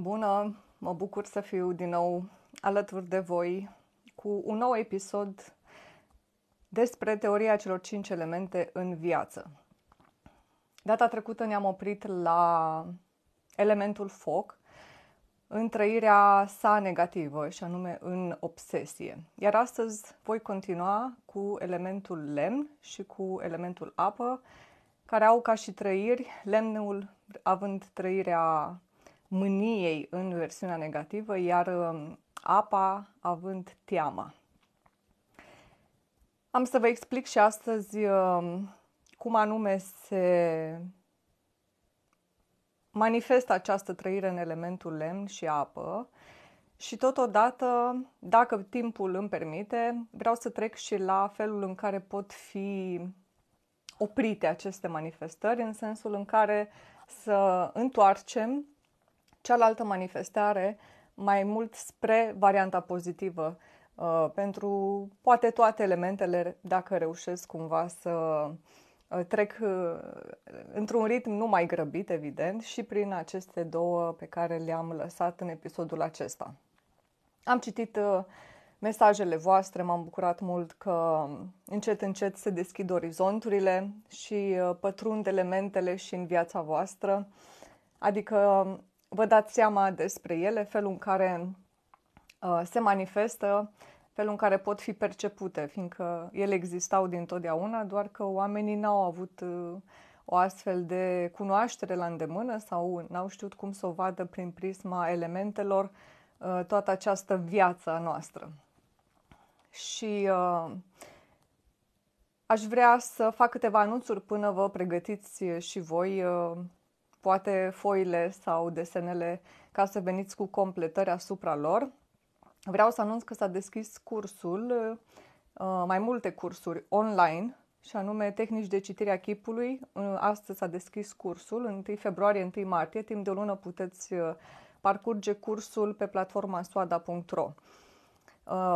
Bună, mă bucur să fiu din nou alături de voi cu un nou episod despre teoria celor cinci elemente în viață. Data trecută ne-am oprit la elementul foc în trăirea sa negativă și anume în obsesie. Iar astăzi voi continua cu elementul lemn și cu elementul apă, care au ca și trăiri, lemnul având trăirea mâniei în versiunea negativă, iar um, apa având teama. Am să vă explic și astăzi um, cum anume se manifestă această trăire în elementul lemn și apă și totodată, dacă timpul îmi permite, vreau să trec și la felul în care pot fi oprite aceste manifestări, în sensul în care să întoarcem cealaltă manifestare mai mult spre varianta pozitivă uh, pentru poate toate elementele, dacă reușesc cumva să uh, trec uh, într-un ritm nu mai grăbit, evident, și prin aceste două pe care le-am lăsat în episodul acesta. Am citit mesajele voastre, m-am bucurat mult că încet, încet se deschid orizonturile și pătrund elementele și în viața voastră. Adică vă dați seama despre ele, felul în care uh, se manifestă, felul în care pot fi percepute, fiindcă ele existau din doar că oamenii n-au avut uh, o astfel de cunoaștere la îndemână sau n-au știut cum să o vadă prin prisma elementelor uh, toată această viață a noastră. Și uh, aș vrea să fac câteva anunțuri până vă pregătiți și voi uh, poate foile sau desenele ca să veniți cu completări asupra lor. Vreau să anunț că s-a deschis cursul, uh, mai multe cursuri online, și anume tehnici de citire a chipului. Uh, astăzi s-a deschis cursul, 1 februarie, 1 martie, timp de o lună puteți uh, parcurge cursul pe platforma soada.ro.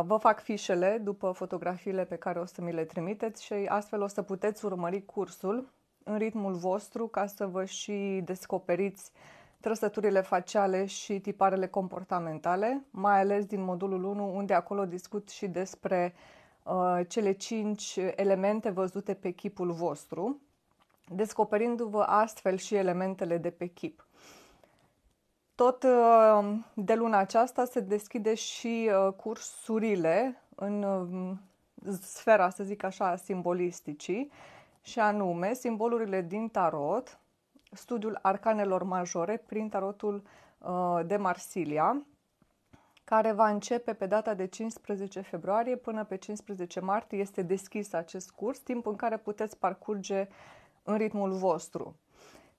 Vă fac fișele după fotografiile pe care o să mi le trimiteți și astfel o să puteți urmări cursul în ritmul vostru ca să vă și descoperiți trăsăturile faciale și tiparele comportamentale, mai ales din modulul 1, unde acolo discut și despre uh, cele 5 elemente văzute pe chipul vostru, descoperindu-vă astfel și elementele de pe chip. Tot uh, de luna aceasta se deschide și uh, cursurile în uh, sfera, să zic așa, simbolisticii. Uh, și anume simbolurile din tarot, studiul arcanelor majore prin tarotul uh, de Marsilia, care va începe pe data de 15 februarie până pe 15 martie. Este deschis acest curs, timp în care puteți parcurge în ritmul vostru.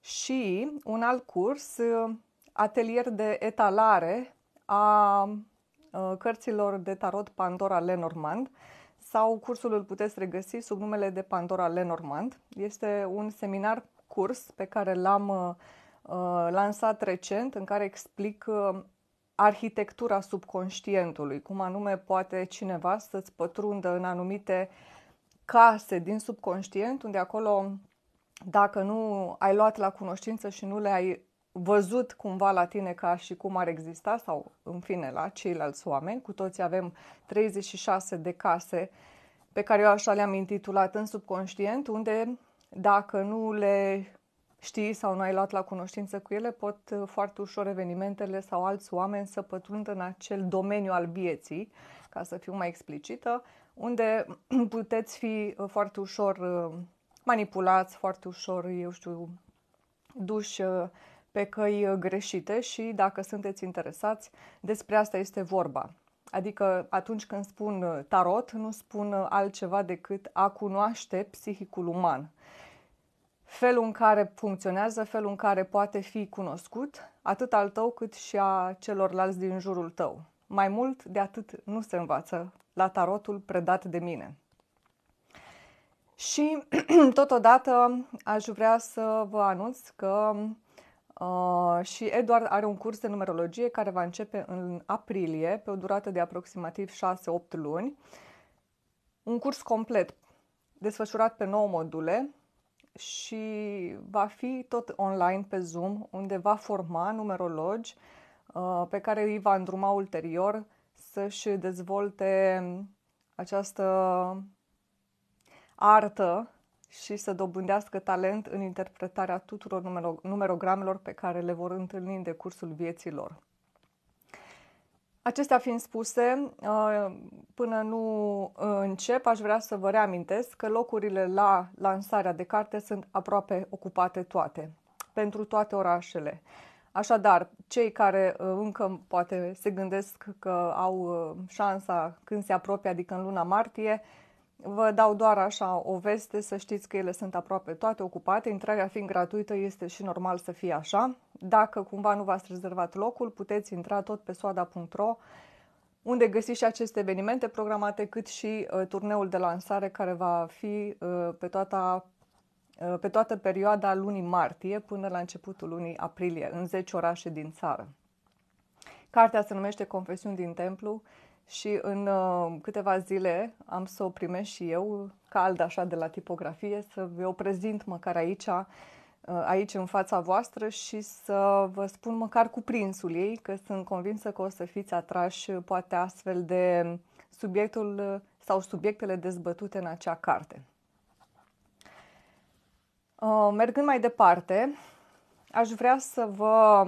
Și un alt curs, uh, atelier de etalare a uh, cărților de tarot Pandora Lenormand, sau cursul îl puteți regăsi sub numele de Pandora Lenormand. Este un seminar curs pe care l-am uh, uh, lansat recent în care explic uh, arhitectura subconștientului, cum anume poate cineva să-ți pătrundă în anumite case din subconștient, unde acolo dacă nu ai luat la cunoștință și nu le-ai văzut cumva la tine ca și cum ar exista sau în fine la ceilalți oameni. Cu toți avem 36 de case pe care eu așa le-am intitulat în subconștient, unde dacă nu le știi sau nu ai luat la cunoștință cu ele, pot uh, foarte ușor evenimentele sau alți oameni să pătrundă în acel domeniu al vieții, ca să fiu mai explicită, unde puteți fi uh, foarte ușor uh, manipulați, foarte ușor, eu știu, duși pe căi uh, greșite și dacă sunteți interesați, despre asta este vorba. Adică atunci când spun uh, tarot, nu spun uh, altceva decât a cunoaște psihicul uman. Felul în care funcționează, felul în care poate fi cunoscut, atât al tău cât și a celorlalți din jurul tău. Mai mult de atât nu se învață la tarotul predat de mine. Și totodată aș vrea să vă anunț că Uh, și Eduard are un curs de numerologie care va începe în aprilie, pe o durată de aproximativ 6-8 luni. Un curs complet, desfășurat pe 9 module și va fi tot online pe Zoom, unde va forma numerologi uh, pe care îi va îndruma ulterior să-și dezvolte această artă și să dobândească talent în interpretarea tuturor numerogramelor pe care le vor întâlni în decursul vieții lor. Acestea fiind spuse, uh, până nu uh, încep, aș vrea să vă reamintesc că locurile la lansarea de carte sunt aproape ocupate toate, pentru toate orașele. Așadar, cei care uh, încă poate se gândesc că au șansa când se apropie, adică în luna martie, Vă dau doar așa o veste, să știți că ele sunt aproape toate ocupate, intrarea fiind gratuită este și normal să fie așa. Dacă cumva nu v-ați rezervat locul, puteți intra tot pe soada.ro unde găsiți și aceste evenimente programate, cât și uh, turneul de lansare care va fi uh, pe, toata, uh, pe toată perioada lunii martie până la începutul lunii aprilie, în 10 orașe din țară. Cartea se numește Confesiuni din Templu și în uh, câteva zile am să o primesc și eu, cald așa de la tipografie, să vă prezint măcar aici, uh, aici în fața voastră și să vă spun măcar cuprinsul ei, că sunt convinsă că o să fiți atrași uh, poate astfel de subiectul uh, sau subiectele dezbătute în acea carte. Uh, mergând mai departe, aș vrea să vă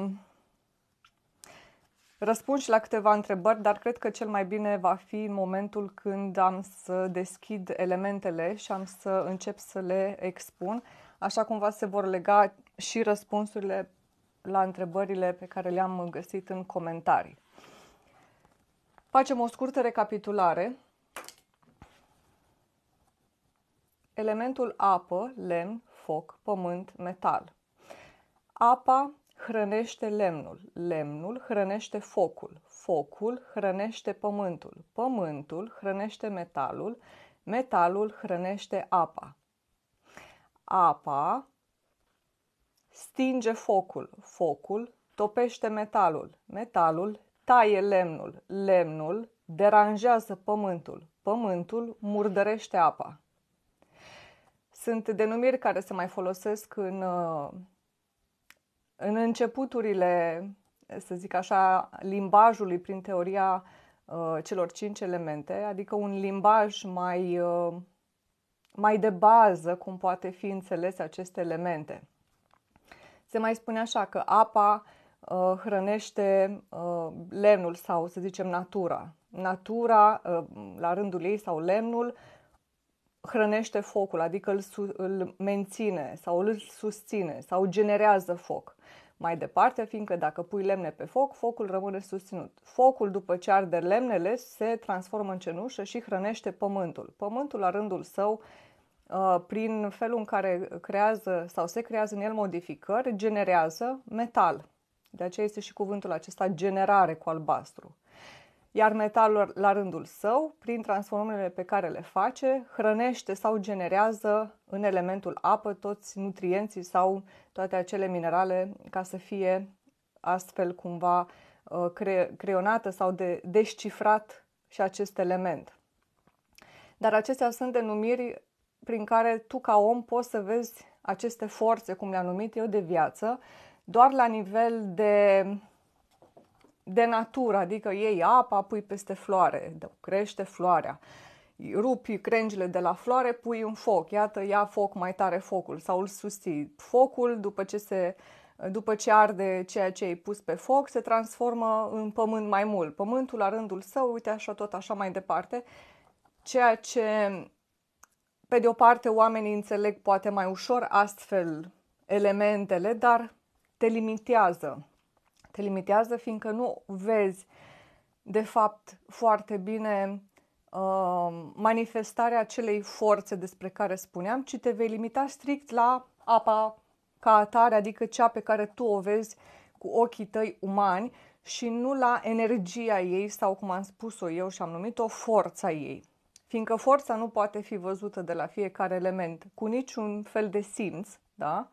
răspund și la câteva întrebări, dar cred că cel mai bine va fi în momentul când am să deschid elementele și am să încep să le expun, așa cumva se vor lega și răspunsurile la întrebările pe care le-am găsit în comentarii. Facem o scurtă recapitulare. Elementul apă, lemn, foc, pământ, metal. Apa hrănește lemnul, lemnul hrănește focul, focul hrănește pământul, pământul hrănește metalul, metalul hrănește apa. Apa stinge focul, focul topește metalul, metalul taie lemnul, lemnul deranjează pământul, pământul murdărește apa. Sunt denumiri care se mai folosesc în uh, în începuturile, să zic așa, limbajului prin teoria uh, celor cinci elemente, adică un limbaj mai, uh, mai de bază cum poate fi înțelese aceste elemente. Se mai spune așa că apa uh, hrănește uh, lemnul sau, să zicem, natura. Natura, uh, la rândul ei, sau lemnul, uh, hrănește focul, adică îl, îl menține sau îl susține sau generează foc. Mai departe, fiindcă dacă pui lemne pe foc, focul rămâne susținut. Focul, după ce arde lemnele, se transformă în cenușă și hrănește pământul. Pământul, la rândul său, uh, prin felul în care creează sau se creează în el modificări, generează metal. De aceea este și cuvântul acesta generare cu albastru iar metalul la rândul său, prin transformările pe care le face, hrănește sau generează în elementul apă toți nutrienții sau toate acele minerale ca să fie astfel cumva uh, cre- creionată sau de descifrat și acest element. Dar acestea sunt denumiri prin care tu ca om poți să vezi aceste forțe, cum le-am numit eu, de viață, doar la nivel de de natură, adică iei apa, pui peste floare, crește floarea. Rupi crengile de la floare, pui un foc, iată, ia foc mai tare focul sau îl susții. Focul, după ce, se, după ce arde ceea ce ai pus pe foc, se transformă în pământ mai mult. Pământul, la rândul său, uite așa tot așa mai departe, ceea ce, pe de o parte, oamenii înțeleg poate mai ușor astfel elementele, dar te limitează te limitează, fiindcă nu vezi, de fapt, foarte bine uh, manifestarea acelei forțe despre care spuneam, ci te vei limita strict la apa ca atare, adică cea pe care tu o vezi cu ochii tăi umani și nu la energia ei sau, cum am spus-o eu și am numit-o, forța ei. Fiindcă forța nu poate fi văzută de la fiecare element cu niciun fel de simț, da?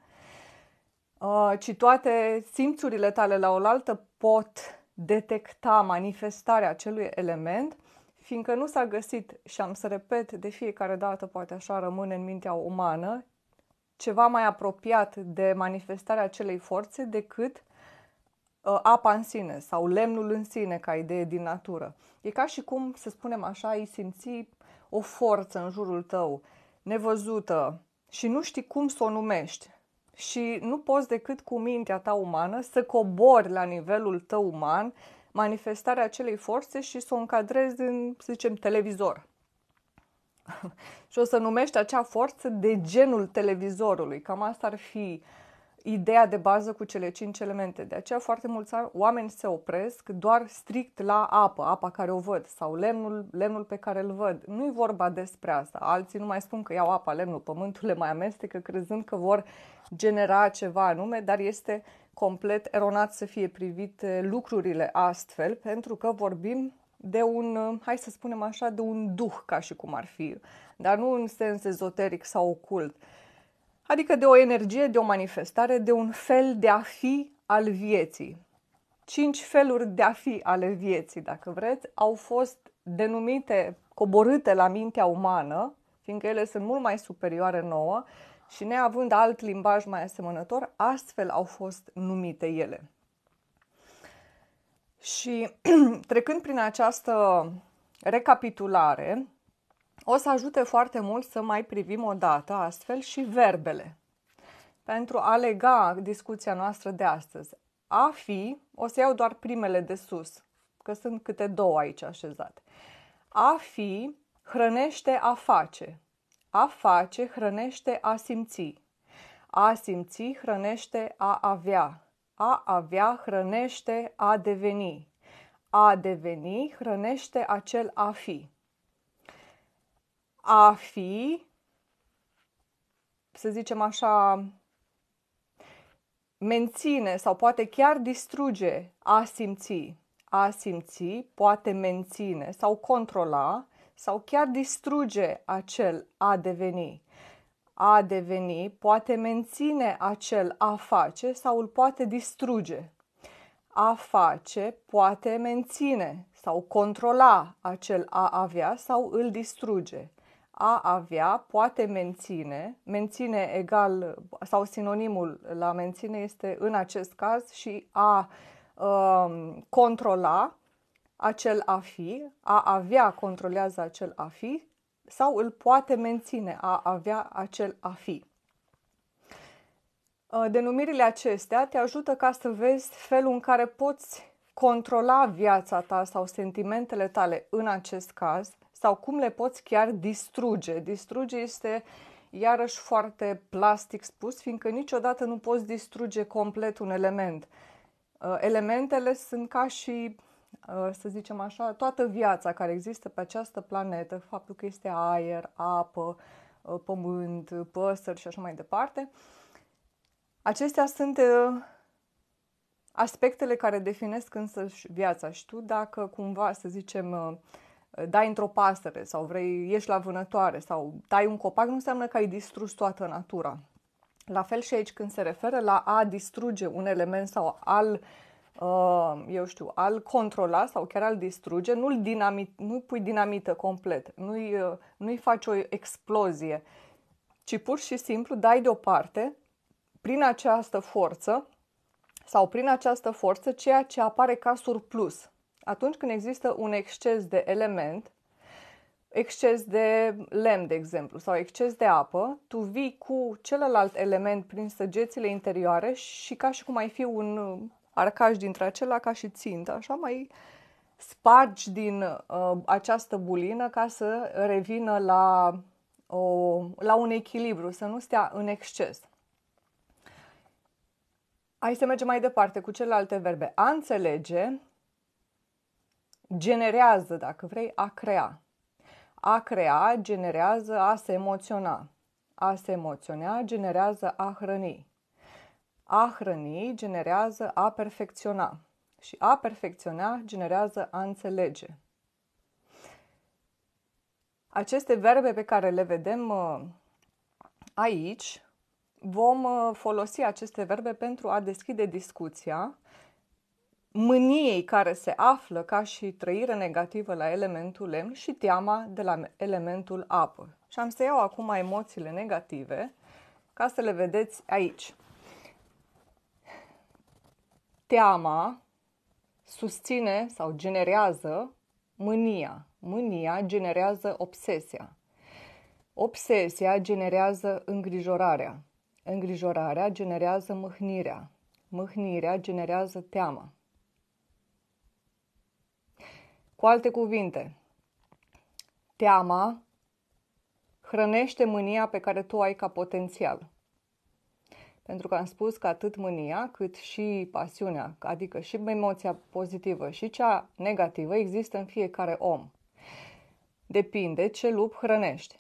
Uh, ci toate simțurile tale la oaltă pot detecta manifestarea acelui element, fiindcă nu s-a găsit, și am să repet de fiecare dată, poate așa rămâne în mintea umană, ceva mai apropiat de manifestarea acelei forțe decât uh, apa în sine sau lemnul în sine ca idee din natură. E ca și cum, să spunem așa, ai simți o forță în jurul tău, nevăzută, și nu știi cum să o numești și nu poți decât cu mintea ta umană să cobori la nivelul tău uman manifestarea acelei forțe și să o încadrezi în, să zicem, televizor. și o să numești acea forță de genul televizorului. Cam asta ar fi uh, ideea de bază cu cele cinci elemente. De aceea foarte mulți oameni se opresc doar strict la apă, apa care o văd sau lemnul, lemnul pe care îl văd. Nu e vorba despre asta. Alții nu mai spun că iau apa, lemnul, pământul, le mai amestecă crezând că vor genera ceva anume, dar este complet eronat să fie privite lucrurile astfel, pentru că vorbim de un, hai să spunem așa, de un duh ca și cum ar fi, dar nu în sens ezoteric sau ocult adică de o energie, de o manifestare, de un fel de a fi al vieții. Cinci feluri de a fi ale vieții, dacă vreți, au fost denumite, coborâte la mintea umană, fiindcă ele sunt mult mai superioare nouă și neavând alt limbaj mai asemănător, astfel au fost numite ele. Și trecând prin această recapitulare, o să ajute foarte mult să mai privim o dată astfel și verbele. Pentru a lega discuția noastră de astăzi, a fi, o să iau doar primele de sus, că sunt câte două aici așezate. A fi hrănește a face. A face hrănește a simți. A simți hrănește a avea. A avea hrănește a deveni. A deveni hrănește acel a fi a fi, să zicem așa, menține sau poate chiar distruge a simți. A simți poate menține sau controla sau chiar distruge acel a deveni. A deveni poate menține acel a face sau îl poate distruge. A face poate menține sau controla acel a avea sau îl distruge a avea poate menține, menține egal sau sinonimul la menține este în acest caz și a uh, controla acel a fi, a avea controlează acel a fi sau îl poate menține, a avea acel a fi. Uh, denumirile acestea te ajută ca să vezi felul în care poți controla viața ta sau sentimentele tale în acest caz, sau cum le poți chiar distruge. Distruge este iarăși foarte plastic spus, fiindcă niciodată nu poți distruge complet un element. Uh, elementele sunt ca și, uh, să zicem așa, toată viața care există pe această planetă, faptul că este aer, apă, uh, pământ, păsări și așa mai departe. Acestea sunt aspectele care definesc însă viața și tu dacă cumva, să zicem, dai într-o pasăre sau vrei ieși la vânătoare sau tai un copac, nu înseamnă că ai distrus toată natura. La fel și aici când se referă la a distruge un element sau al uh, eu știu, al controla sau chiar al distruge, nu-l dinamit, nu pui dinamită complet, nu-i, uh, nu-i faci o explozie, ci pur și simplu dai deoparte prin această forță sau prin această forță ceea ce apare ca surplus atunci când există un exces de element, exces de lemn, de exemplu, sau exces de apă, tu vii cu celălalt element prin săgețile interioare și ca și cum ai fi un uh, arcaș dintre acela ca și țintă, așa mai spargi din uh, această bulină ca să revină la, o, la un echilibru, să nu stea în exces. Hai să mergem mai departe cu celelalte verbe. A înțelege generează, dacă vrei, a crea. A crea generează a se emoționa. A se emoționa generează a hrăni. A hrăni generează a perfecționa. Și a perfecționa generează a înțelege. Aceste verbe pe care le vedem uh, aici, vom uh, folosi aceste verbe pentru a deschide discuția mâniei care se află ca și trăire negativă la elementul lemn și teama de la elementul apă. Și am să iau acum emoțiile negative ca să le vedeți aici. Teama susține sau generează mânia. Mânia generează obsesia. Obsesia generează îngrijorarea. Îngrijorarea generează mâhnirea. Mâhnirea generează teama. Cu alte cuvinte, teama hrănește mânia pe care tu ai ca potențial. Pentru că am spus că atât mânia cât și pasiunea, adică și emoția pozitivă și cea negativă, există în fiecare om. Depinde ce lup hrănești.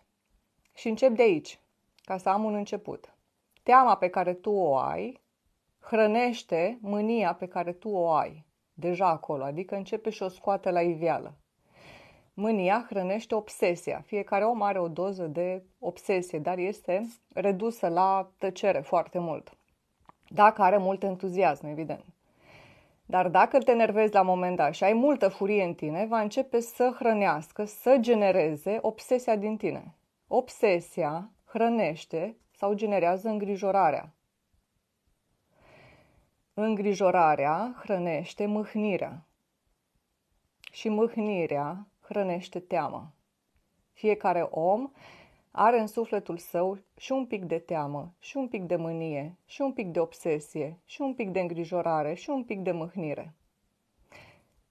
Și încep de aici, ca să am un început. Teama pe care tu o ai hrănește mânia pe care tu o ai deja acolo, adică începe și o scoate la iveală. Mânia hrănește obsesia. Fiecare om are o doză de obsesie, dar este redusă la tăcere foarte mult. Dacă are mult entuziasm, evident. Dar dacă te nervezi la moment dat și ai multă furie în tine, va începe să hrănească, să genereze obsesia din tine. Obsesia hrănește sau generează îngrijorarea. Îngrijorarea hrănește mâhnirea și mâhnirea hrănește teama. Fiecare om are în sufletul său și un pic de teamă, și un pic de mânie, și un pic de obsesie, și un pic de îngrijorare, și un pic de mâhnire.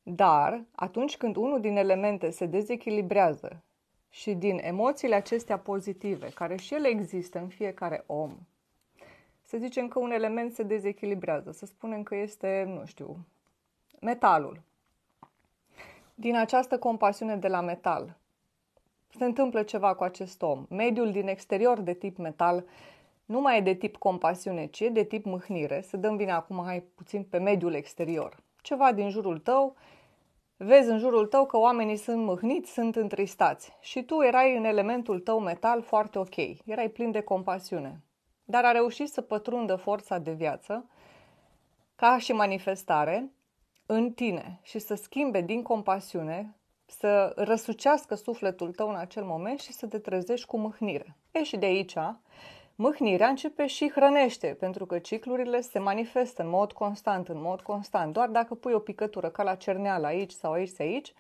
Dar atunci când unul din elemente se dezechilibrează și din emoțiile acestea pozitive, care și ele există în fiecare om, să zicem că un element se dezechilibrează, să spunem că este, nu știu, metalul. Din această compasiune de la metal se întâmplă ceva cu acest om. Mediul din exterior de tip metal nu mai e de tip compasiune, ci e de tip mâhnire. Să dăm vina acum, hai puțin, pe mediul exterior. Ceva din jurul tău, vezi în jurul tău că oamenii sunt mâhniți, sunt întristați. Și tu erai în elementul tău metal foarte ok, erai plin de compasiune dar a reușit să pătrundă forța de viață, ca și manifestare, în tine și să schimbe din compasiune, să răsucească sufletul tău în acel moment și să te trezești cu mâhnire. E și de aici, mâhnirea începe și hrănește, pentru că ciclurile se manifestă în mod constant, în mod constant. Doar dacă pui o picătură ca la cerneală aici sau aici, aici,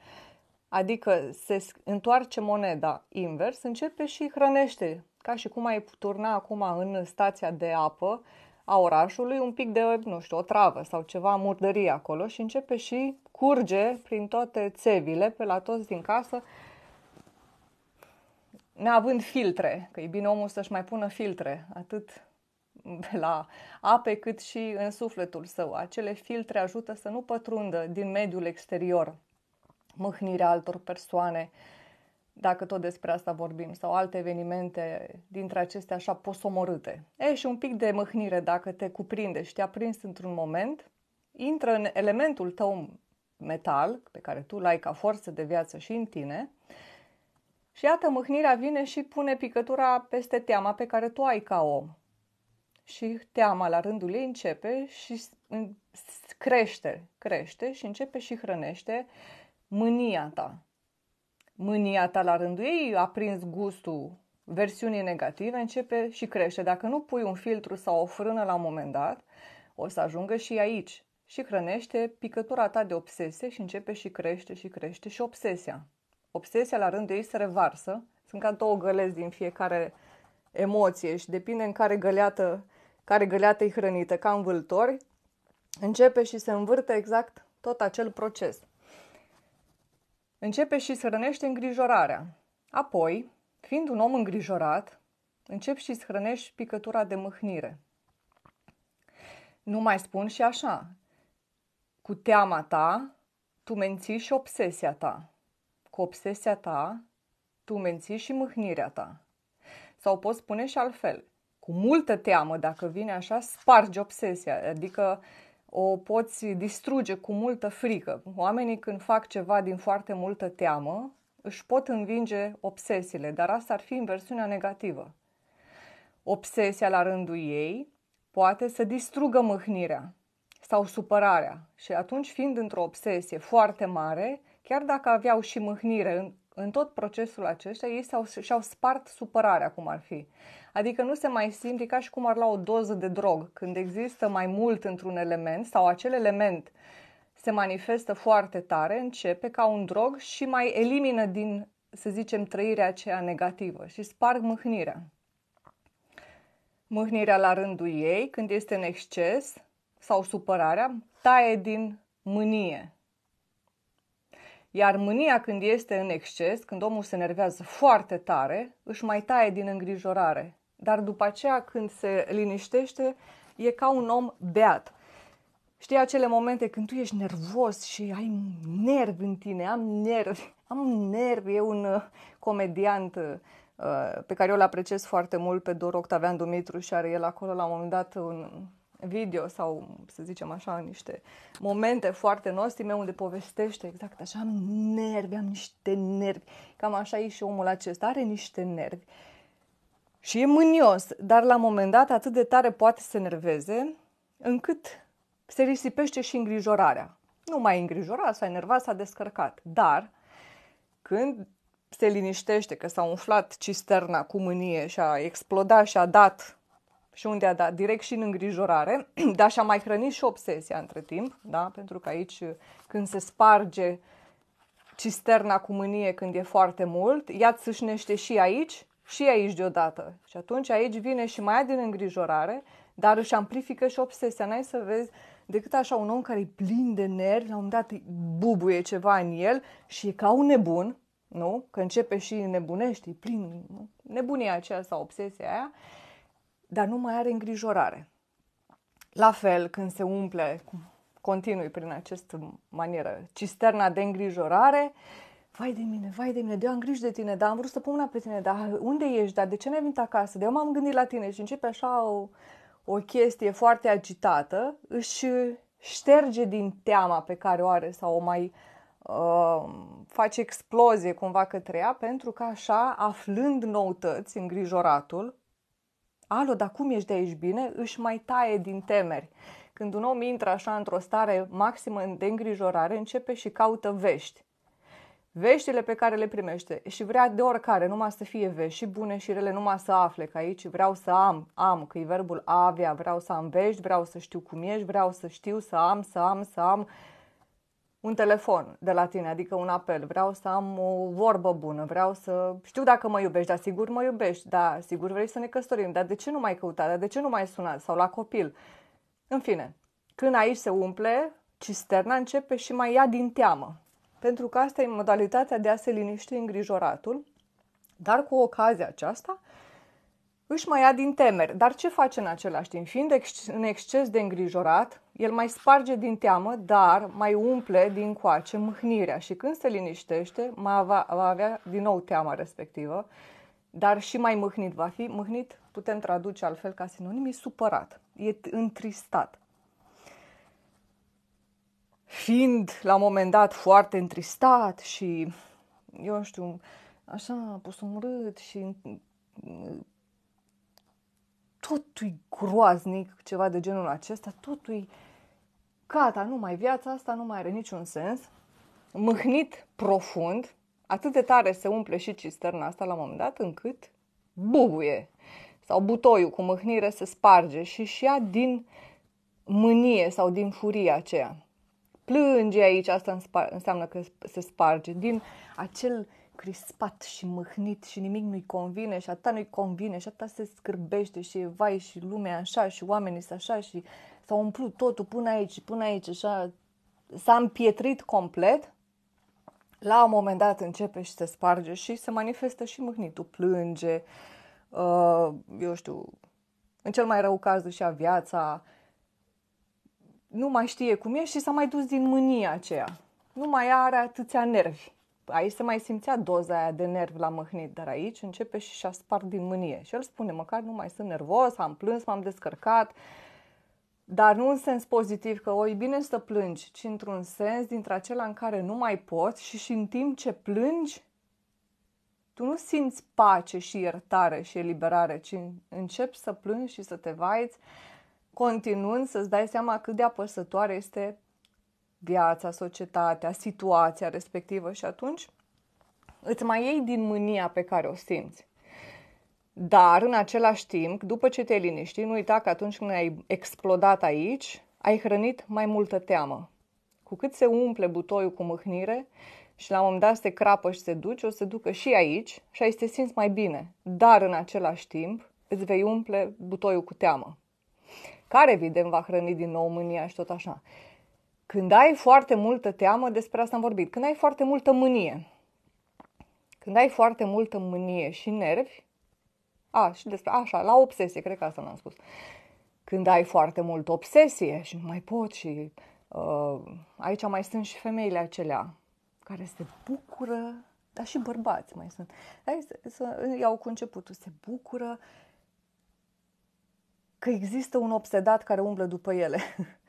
adică se întoarce moneda invers, începe și hrănește ca și cum ai turna acum în stația de apă a orașului un pic de, nu știu, o travă sau ceva murdărie acolo și începe și curge prin toate țevile, pe la toți din casă, neavând filtre, că e bine omul să-și mai pună filtre, atât la ape cât și în sufletul său. Acele filtre ajută să nu pătrundă din mediul exterior mâhnirea altor persoane, uh, dacă tot despre asta vorbim, sau alte evenimente dintre acestea așa posomorâte. E și un pic de măhnire dacă te cuprinde și te-a prins într-un moment, intră în elementul tău metal, pe care tu l-ai ca forță de viață și în tine, și iată, măhnirea vine și pune picătura peste teama pe care tu ai ca om. Și teama la rândul ei începe și crește, crește și începe și hrănește mânia ta, mânia ta la rândul ei a prins gustul versiunii negative, începe și crește. Dacă nu pui un filtru sau o frână la un moment dat, o să ajungă și aici și hrănește picătura ta de obsesie și începe și crește și crește și obsesia. Obsesia la rândul ei se revarsă, sunt ca două găleți din fiecare emoție și depinde în care găleată, care găleată e hrănită, ca în vâltori, începe și se învârte exact tot acel proces. Începe și să hrănește îngrijorarea. Apoi, fiind un om îngrijorat, începi și să hrănești picătura de mâhnire. Nu mai spun și așa. Cu teama ta, tu menții și obsesia ta. Cu obsesia ta, tu menții și mâhnirea ta. Sau poți spune și altfel. Cu multă teamă, dacă vine așa, spargi obsesia. Adică uh, o poți distruge cu multă frică. Oamenii când fac ceva din foarte multă teamă, își pot învinge obsesiile, dar asta ar fi în versiunea negativă. Obsesia la rândul ei poate să distrugă mâhnirea sau supărarea și atunci fiind într-o obsesie foarte mare, chiar dacă aveau și mâhnire în tot procesul acesta ei s-au, și-au spart supărarea, cum ar fi. Adică nu se mai simte ca și cum ar lua o doză de drog. Când există mai mult într-un element sau acel element se manifestă foarte tare, începe ca un drog și mai elimină din, să zicem, trăirea aceea negativă și sparg mâhnirea. Mâhnirea la rândul ei, când este în exces, sau supărarea, taie din mânie, iar mânia când este în exces, când omul se nervează foarte tare, își mai taie din îngrijorare. Dar după aceea, când se liniștește, e ca un om beat. Știi acele momente când tu ești nervos și ai nervi în tine, am nervi, am nervi, e un uh, comediant uh, pe care eu îl apreciez foarte mult pe Dor Octavian Dumitru și are el acolo la un moment dat un, video sau, să zicem așa, niște momente foarte nostime unde povestește exact așa, am nervi, am niște nervi. Cam așa e și omul acesta, are niște nervi. Și e mânios, dar la un moment dat atât de tare poate să nerveze, încât se risipește și îngrijorarea. Nu mai e îngrijorat, s-a enervat, s-a descărcat. Dar când se liniștește că s-a umflat cisterna cu mânie și a explodat și a dat și unde a dat direct și în îngrijorare, dar și-a mai hrănit și obsesia între timp, da? pentru că aici când se sparge cisterna cu mânie când e foarte mult, ea țâșnește și aici și aici deodată. Și atunci aici vine și mai din îngrijorare, dar își amplifică și obsesia. N-ai să vezi decât așa un om care e plin de nervi, la un moment dat bubuie ceva în el și e ca un nebun, nu? Că începe și nebunește, e plin nebunia aceea sau obsesia aia dar nu mai are îngrijorare. La fel, când se umple, continui prin această manieră, cisterna de îngrijorare, vai de mine, vai de mine, de eu am grijă de tine, dar am vrut să pun mâna pe tine, dar unde ești, dar de ce n-ai venit acasă, de eu m-am gândit la tine și începe așa o, o chestie foarte agitată, își șterge din teama pe care o are sau o mai uh, face explozie cumva către ea, pentru că așa, aflând noutăți, îngrijoratul, alo, dar cum ești de aici bine? Își mai taie din temeri. Când un om intră așa într-o stare maximă de îngrijorare, începe și caută vești. Veștile pe care le primește și vrea de oricare, numai să fie vești și bune și rele, numai să afle că aici vreau să am, am, că e verbul a avea, vreau să am vești, vreau să știu cum ești, vreau să știu, să am, să am, să am, un telefon de la tine, adică un apel, vreau să am o vorbă bună, vreau să știu dacă mă iubești, dar sigur mă iubești, da, sigur vrei să ne căsătorim, dar de ce nu mai căuta, dar de ce nu mai sunați sau la copil? În fine, când aici se umple, cisterna începe și mai ia din teamă, pentru că asta e modalitatea de a se liniști îngrijoratul, dar cu ocazia aceasta își mai ia din temeri, dar ce face în același timp? Fiind ex- în exces de îngrijorat, el mai sparge din teamă, dar mai umple din coace mâhnirea și când se liniștește, mai va, va avea din nou teama respectivă, dar și mai mâhnit va fi. Mâhnit putem traduce altfel ca sinonim, e supărat, e întristat. Fiind la un moment dat foarte întristat și, eu știu, așa, posomorât și totul groaznic, ceva de genul acesta, totul gata, nu mai viața asta nu mai are niciun sens. Mâhnit profund, atât de tare se umple și cisterna asta la un moment dat încât bubuie sau butoiul cu mâhnire se sparge și și ea din mânie sau din furia aceea. Plânge aici, asta înseamnă că se sparge, din acel uh, crispat și mâhnit și nimic nu-i convine și atâta nu-i convine și atâta se scârbește și e vai și lumea așa și oamenii sunt așa și s au umplut totul până aici până aici așa s-a împietrit complet, la un moment dat începe și se sparge și se manifestă și mâhnitul, plânge, uh, eu știu, în cel mai rău caz și a viața, nu mai știe cum e și s-a mai dus din mânia aceea. Nu mai are atâția nervi aici se mai simțea doza aia de nerv la mâhnit, dar aici începe și și-a spart din mânie. Și el spune, măcar nu mai sunt nervos, am plâns, m-am descărcat, dar nu în sens pozitiv că o e bine să plângi, ci într-un sens dintre acela în care nu mai poți și și în timp ce plângi, tu nu simți pace și iertare și eliberare, ci începi să plângi și să te vaiți, continuând să-ți dai seama cât de apăsătoare este viața, societatea, situația respectivă și atunci îți mai iei din mânia pe care o simți. Dar, în același timp, după ce te-ai liniștit, nu uita că atunci când ai explodat aici, ai hrănit mai multă teamă. Cu cât se umple butoiul cu mâhnire și la un moment dat se crapă și se duce, o să ducă și aici și ai să te simți mai bine. Dar, în același timp, îți vei umple butoiul cu teamă. Care, evident, va hrăni din nou mânia și tot așa. Când ai foarte multă teamă, despre asta am vorbit, când ai foarte multă mânie, când ai foarte multă mânie și nervi, a, și despre, așa, la obsesie, cred că asta n-am spus. Când ai foarte mult obsesie și nu mai pot și uh, aici mai sunt și femeile acelea care se bucură, dar și bărbați mai sunt. Hai să, să iau cu începutul, se bucură că există un obsedat care umblă după ele.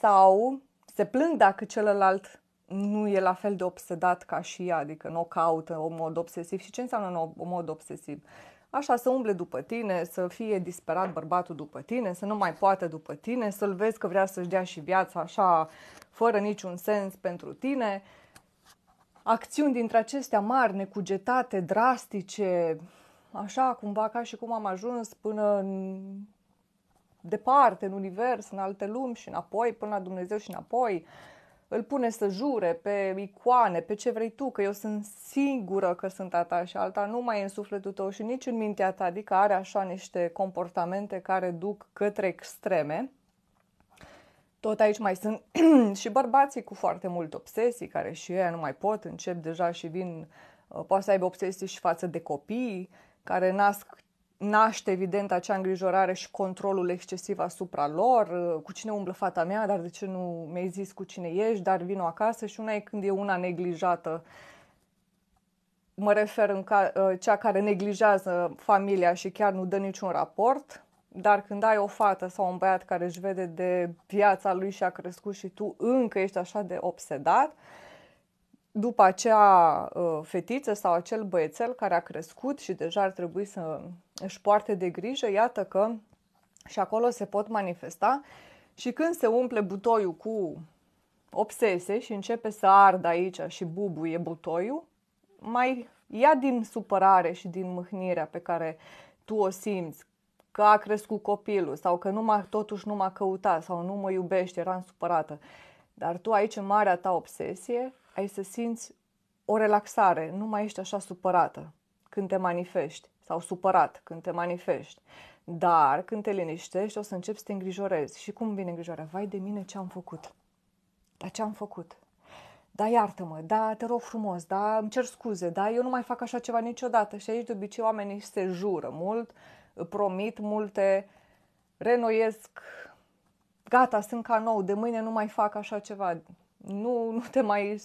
sau se plâng dacă celălalt nu e la fel de obsedat ca și ea, adică nu o caută în mod obsesiv. Și ce înseamnă în mod obsesiv? Așa, să umble după tine, să fie disperat bărbatul după tine, să nu mai poată după tine, să-l vezi că vrea să-și dea și viața așa, fără niciun sens pentru tine. Acțiuni dintre acestea mari, necugetate, drastice, așa cumva ca și cum am ajuns până în departe în univers, în alte lumi și înapoi, până la Dumnezeu și înapoi. Îl pune să jure pe icoane, pe ce vrei tu, că eu sunt singură că sunt a ta și alta nu mai e în sufletul tău și nici în mintea ta, adică are așa niște comportamente care duc către extreme. Tot aici mai sunt și bărbații cu foarte mult obsesii, care și ei nu mai pot, încep deja și vin, uh, poate să aibă obsesii și față de copii, care nasc naște evident acea îngrijorare și controlul excesiv asupra lor, uh, cu cine umblă fata mea, dar de ce nu mi-ai zis cu cine ești, dar vin acasă și una e când e una neglijată. Mă refer în ca, uh, cea care neglijează familia și chiar nu dă niciun raport, dar când ai o fată sau un băiat care își vede de viața lui și a crescut și tu încă ești așa de obsedat, după acea uh, fetiță sau acel băiețel care a crescut și deja ar trebui să își poarte de grijă, iată că și acolo se pot manifesta și când se umple butoiul cu obsese și începe să ardă aici și bubuie butoiul, mai ia din supărare și din mâhnirea pe care tu o simți, că a crescut copilul sau că nu m-a, totuși nu m-a căutat sau nu mă iubește, era supărată. Dar tu aici, în marea ta obsesie, ai să simți o relaxare, nu mai ești așa supărată când te manifesti sau supărat când te manifesti. Dar când te liniștești o să începi să te îngrijorezi. Și cum vine îngrijorarea? Vai de mine ce am făcut. Dar ce am făcut? Da, iartă-mă, da, te rog frumos, da, îmi cer scuze, da, eu nu mai fac așa ceva niciodată. Și aici de obicei oamenii se jură mult, promit multe, renoiesc, gata, sunt ca nou, de mâine nu mai fac așa ceva. Nu, nu te mai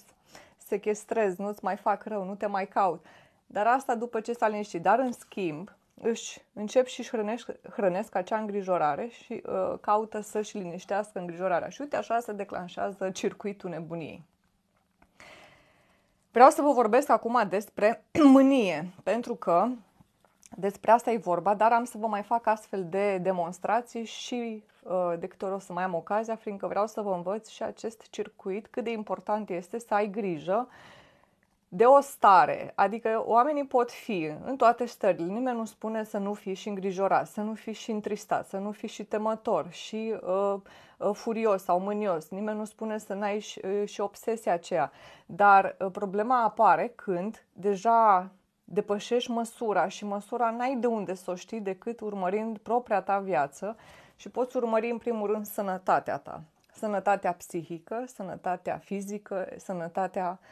sequestrez, nu-ți mai fac rău, nu te mai caut. Dar asta după ce s-a liniștit. Dar, în schimb, își încep și hrănesc, hrănesc acea îngrijorare și uh, caută să-și liniștească îngrijorarea. Și uite, așa se declanșează circuitul nebuniei. Vreau să vă vorbesc acum despre mânie, pentru că despre asta e vorba, dar am să vă mai fac astfel de demonstrații și uh, de câte ori o să mai am ocazia, fiindcă vreau să vă învăț și acest circuit, cât de important este să ai grijă de o stare. Adică oamenii pot fi în toate stările. Nimeni nu spune să nu fii și îngrijorat, să nu fii și întristat, să nu fii și temător și uh, uh, furios sau mânios. Nimeni nu spune să n-ai și, uh, și obsesia aceea. Dar uh, problema apare când deja depășești măsura și măsura n-ai de unde să o știi decât urmărind propria ta viață și poți urmări în primul rând sănătatea ta. Sănătatea psihică, sănătatea fizică, sănătatea uh,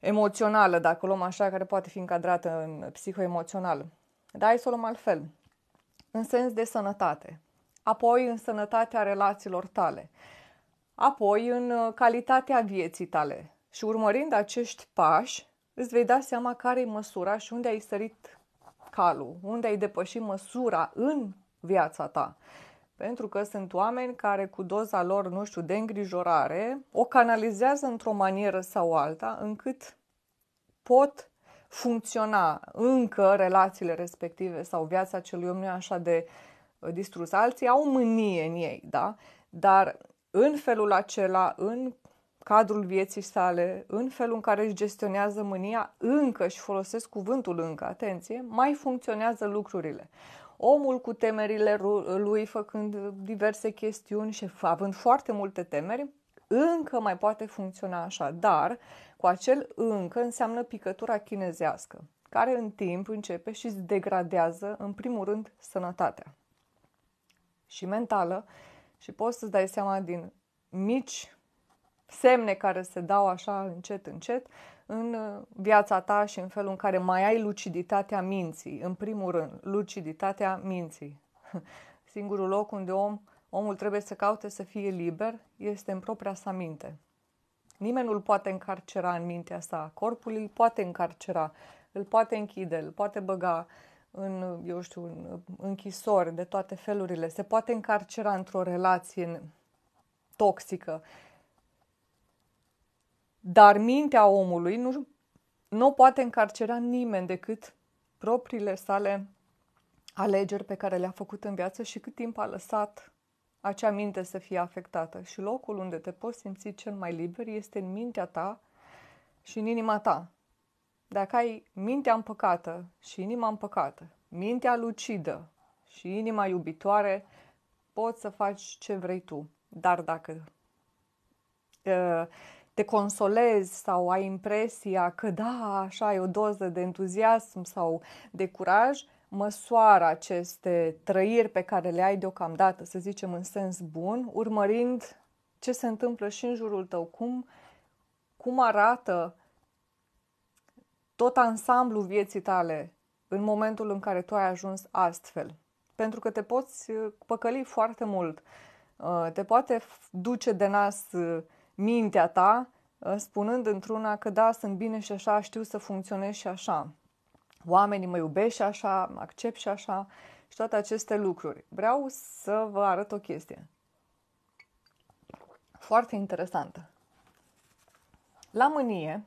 emoțională, dacă o luăm așa, care poate fi încadrată în psihoemoțional. Dar hai să o luăm altfel. În sens de sănătate. Apoi în sănătatea relațiilor tale. Apoi în uh, calitatea vieții tale. Și urmărind acești pași, îți vei da seama care e măsura și unde ai sărit calul, unde ai depășit măsura în viața ta. Pentru că sunt oameni care cu doza lor, nu știu, de îngrijorare, o canalizează într-o manieră sau alta, încât pot funcționa încă relațiile respective sau viața celui om nu e așa de uh, distrus. Alții au mânie în ei, da? Dar în felul acela, în cadrul vieții sale, în felul în care își gestionează mânia, încă și folosesc cuvântul încă, atenție, mai funcționează lucrurile omul cu temerile lui, făcând diverse chestiuni și având foarte multe temeri, încă mai poate funcționa așa, dar cu acel încă înseamnă picătura chinezească, care în timp începe și îți degradează, în primul rând, sănătatea și mentală și poți să-ți dai seama din mici semne care se dau așa încet, încet, în uh, viața ta și în felul în care mai ai luciditatea minții, în primul rând, luciditatea minții. Singurul loc unde om, omul trebuie să caute să fie liber este în propria sa minte. Nimeni nu-l poate încarcera în mintea sa. Corpul îl poate încarcera, îl poate închide, îl poate băga în, eu știu, în închisori de toate felurile. Se poate încarcera într-o relație toxică dar mintea omului nu, nu poate încarcera nimeni decât propriile sale alegeri pe care le-a făcut în viață și cât timp a lăsat acea minte să fie afectată. Și locul unde te poți simți cel mai liber este în mintea ta și în inima ta. Dacă ai mintea împăcată și inima împăcată, mintea lucidă și inima iubitoare, poți să faci ce vrei tu. Dar dacă uh, te consolezi sau ai impresia că da, așa ai o doză de entuziasm sau de curaj, măsoară aceste trăiri pe care le ai deocamdată, să zicem în sens bun, urmărind ce se întâmplă și în jurul tău, cum, cum arată tot ansamblul vieții tale în momentul în care tu ai ajuns astfel. Pentru că te poți uh, păcăli foarte mult, uh, te poate duce de nas uh, mintea ta, uh, spunând într-una că da, sunt bine și așa, știu să funcționez și așa. Oamenii mă iubesc și așa, mă accept și așa și toate aceste lucruri. Vreau să vă arăt o chestie. Foarte interesantă. La mânie,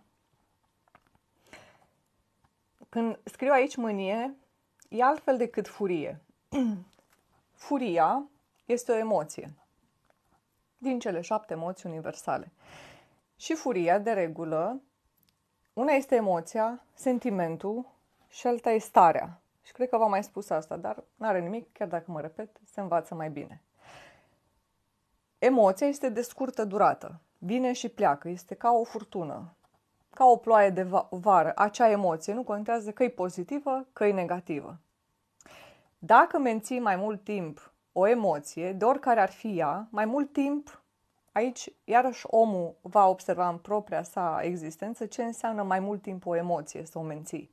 când scriu aici mânie, e altfel decât furie. Furia este o emoție din cele șapte emoții universale. Și furia, de regulă, una este emoția, sentimentul și alta e starea. Și cred că v-am mai spus asta, dar nu are nimic, chiar dacă mă repet, se învață mai bine. Emoția este de scurtă durată, vine și pleacă, este ca o furtună, ca o ploaie de vară, acea emoție, nu contează că e pozitivă, că e negativă. Dacă menții mai mult timp o emoție, de oricare ar fi ea, mai mult timp, aici iarăși omul va observa în propria sa existență ce înseamnă mai mult timp o emoție să o menții.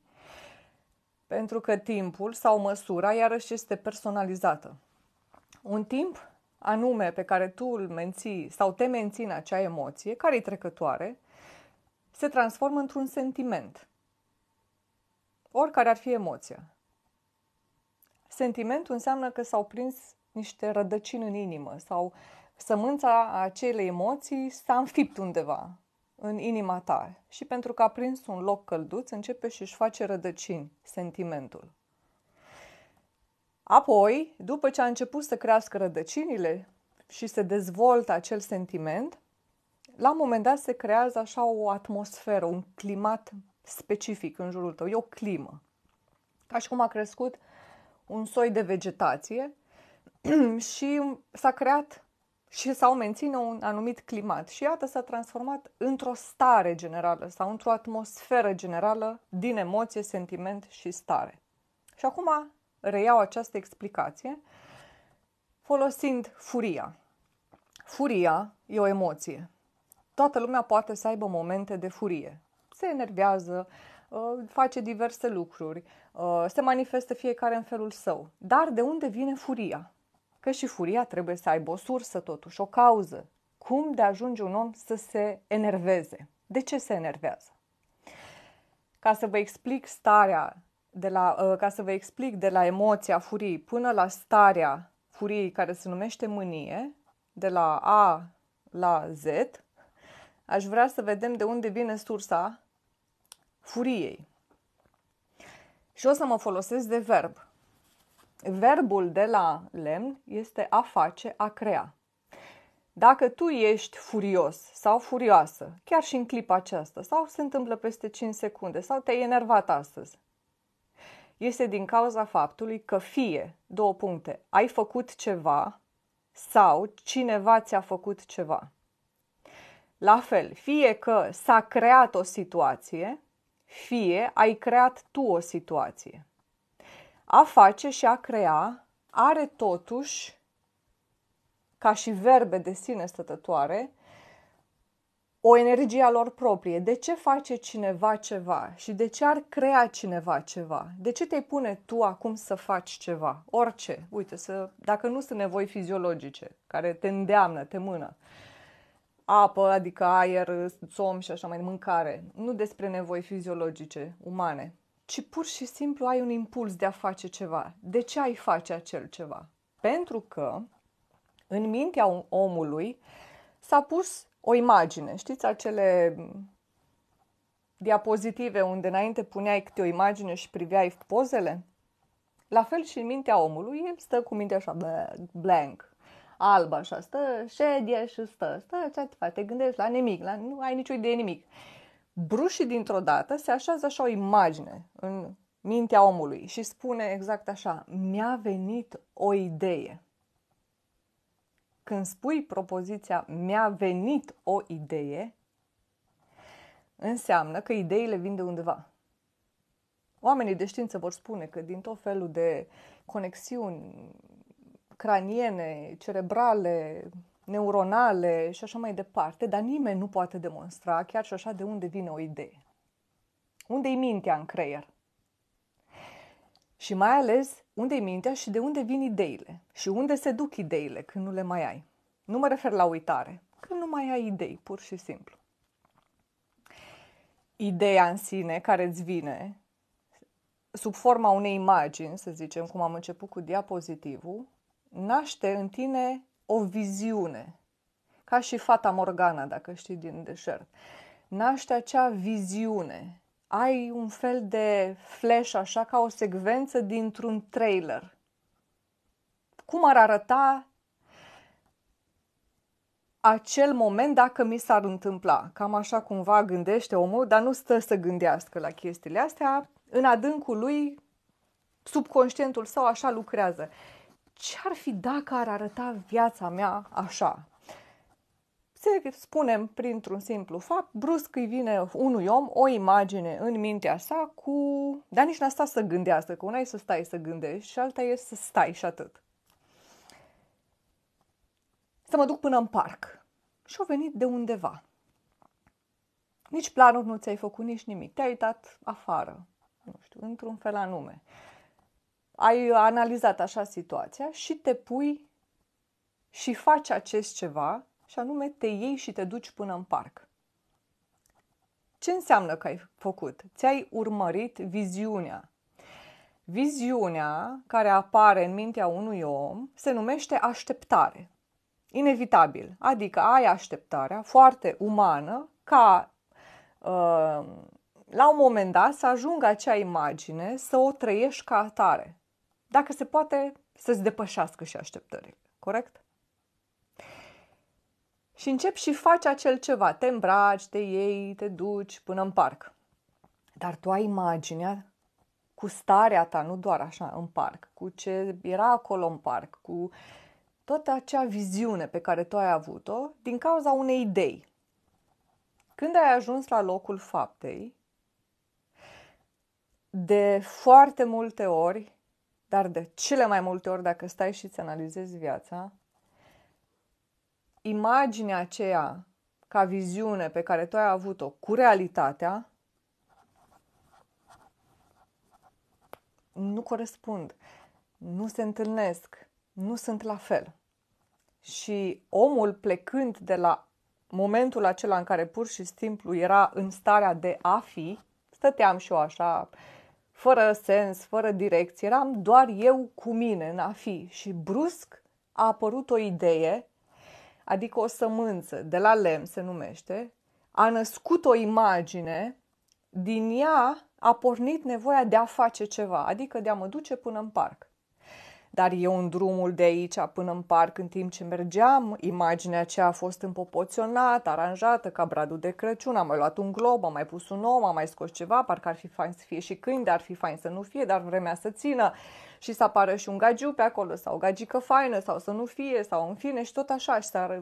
Pentru că timpul sau măsura iarăși este personalizată. Un timp anume pe care tu îl menții sau te menții în acea emoție, care e trecătoare, se transformă într-un sentiment. Oricare ar fi emoția. Sentimentul înseamnă că s-au prins niște rădăcini în inimă sau sămânța acelei emoții s-a înfipt undeva în inima ta și pentru că a prins un loc călduț începe și își face rădăcini sentimentul. Apoi, după ce a început să crească rădăcinile și se dezvoltă acel sentiment, la un moment dat se creează așa o atmosferă, un climat specific în jurul tău, e o climă. Ca și cum a crescut un soi de vegetație și s-a creat și s-au menține un anumit climat. Și iată s-a transformat într-o stare generală sau într-o atmosferă generală din emoție, sentiment și stare. Și acum reiau această explicație folosind furia. Furia e o emoție. Toată lumea poate să aibă momente de furie. Se enervează, uh, face diverse lucruri, uh, se manifestă fiecare în felul său. Dar de unde vine furia? că și furia trebuie să aibă o sursă, totuși, o cauză. Cum de ajunge un om să se enerveze? De ce se enervează? Ca să vă explic starea, de la, ă, ca să vă explic de la emoția furiei până la starea furiei care se numește mânie, de la A la Z, aș vrea să vedem de unde vine sursa furiei. Și o să mă folosesc de verb verbul de la lemn este a face, a crea. Dacă tu ești furios sau furioasă, chiar și în clipa aceasta, sau se întâmplă peste 5 secunde, sau te-ai enervat astăzi, este din cauza faptului că fie, două puncte, ai făcut ceva sau cineva ți-a făcut ceva. La fel, fie că s-a creat o situație, fie ai creat tu o situație. A face și a crea are totuși, ca și verbe de sine stătătoare, o energie a lor proprie. De ce face cineva ceva și de ce ar crea cineva ceva? De ce te pune tu acum să faci ceva? Orice. Uite, să, dacă nu sunt nevoi fiziologice care te îndeamnă, te mână, apă, adică aer, somn și așa mai, mâncare, nu despre nevoi fiziologice, umane, ci pur și simplu ai un impuls de a face ceva. De ce ai face acel ceva? Pentru că în mintea omului s-a pus o imagine, știți, acele diapozitive unde înainte puneai câte o imagine și priveai pozele? La fel și în mintea omului, el stă cu mintea așa blank, alb așa, stă, ședie și stă, stă, ce te faci? Te gândești la nimic, la, nu ai nicio idee nimic. Brușii dintr-o dată se așează așa o imagine în mintea omului și spune exact așa, mi-a venit o idee. Când spui propoziția mi-a venit o idee, înseamnă că ideile vin de undeva. Oamenii de știință vor spune că din tot felul de conexiuni craniene, cerebrale, neuronale și așa mai departe, dar nimeni nu poate demonstra chiar și așa de unde vine o idee. Unde-i mintea în creier? Și mai ales, unde-i mintea și de unde vin ideile? Și unde se duc ideile când nu le mai ai? Nu mă refer la uitare, când nu mai ai idei, pur și simplu. Ideea în sine care îți vine, sub forma unei imagini, să zicem, cum am început cu diapozitivul, naște în tine o viziune. Ca și fata Morgana, dacă știi, din deșert. Naște acea viziune. Ai un fel de flash, așa ca o secvență dintr-un trailer. Cum ar arăta acel moment dacă mi s-ar întâmpla. Cam așa cumva gândește omul, dar nu stă să gândească la chestiile astea. În adâncul lui, subconștientul său așa lucrează ce-ar fi dacă ar arăta viața mea așa? Se spunem printr-un simplu fapt, brusc îi vine unui om o imagine în mintea sa cu... Dar nici n-a stat să gândească, că una e să stai să gândești și alta e să stai și atât. Să mă duc până în parc. Și-o venit de undeva. Nici planuri nu ți-ai făcut, nici nimic. Te-ai uitat afară, nu știu, într-un fel anume ai analizat așa situația și te pui și faci acest ceva, și anume te iei și te duci până în parc. Ce înseamnă că ai făcut? Ți-ai urmărit viziunea. Viziunea care apare în mintea unui om se numește așteptare. Inevitabil. Adică ai așteptarea foarte umană ca uh, la un moment dat să ajungă acea imagine să o trăiești ca atare dacă se poate să-ți depășească și așteptările, corect? Și încep și faci acel ceva, te îmbraci, te iei, te duci până în parc. Dar tu ai imaginea cu starea ta, nu doar așa în parc, cu ce era acolo în parc, cu toată acea viziune pe care tu ai avut-o din cauza unei idei. Când ai ajuns la locul faptei, de foarte multe ori dar de cele mai multe ori, dacă stai și îți analizezi viața, imaginea aceea ca viziune pe care tu ai avut-o cu realitatea nu corespund, nu se întâlnesc, nu sunt la fel. Și omul plecând de la momentul acela în care pur și simplu era în starea de a fi, stăteam și eu așa, fără sens, fără direcție, eram doar eu cu mine în a fi și brusc a apărut o idee, adică o sămânță, de la lemn se numește, a născut o imagine, din ea a pornit nevoia de a face ceva, adică de a mă duce până în parc dar eu în drumul de aici până în parc, în timp ce mergeam, imaginea aceea a fost împopoționată, aranjată, ca bradul de Crăciun, am mai luat un glob, am mai pus un om, am mai scos ceva, parcă ar fi fain să fie și câini, dar ar fi fain să nu fie, dar vremea să țină și să apară și un gagiu pe acolo sau o gagică faină sau să nu fie sau în fine și tot așa și să ar...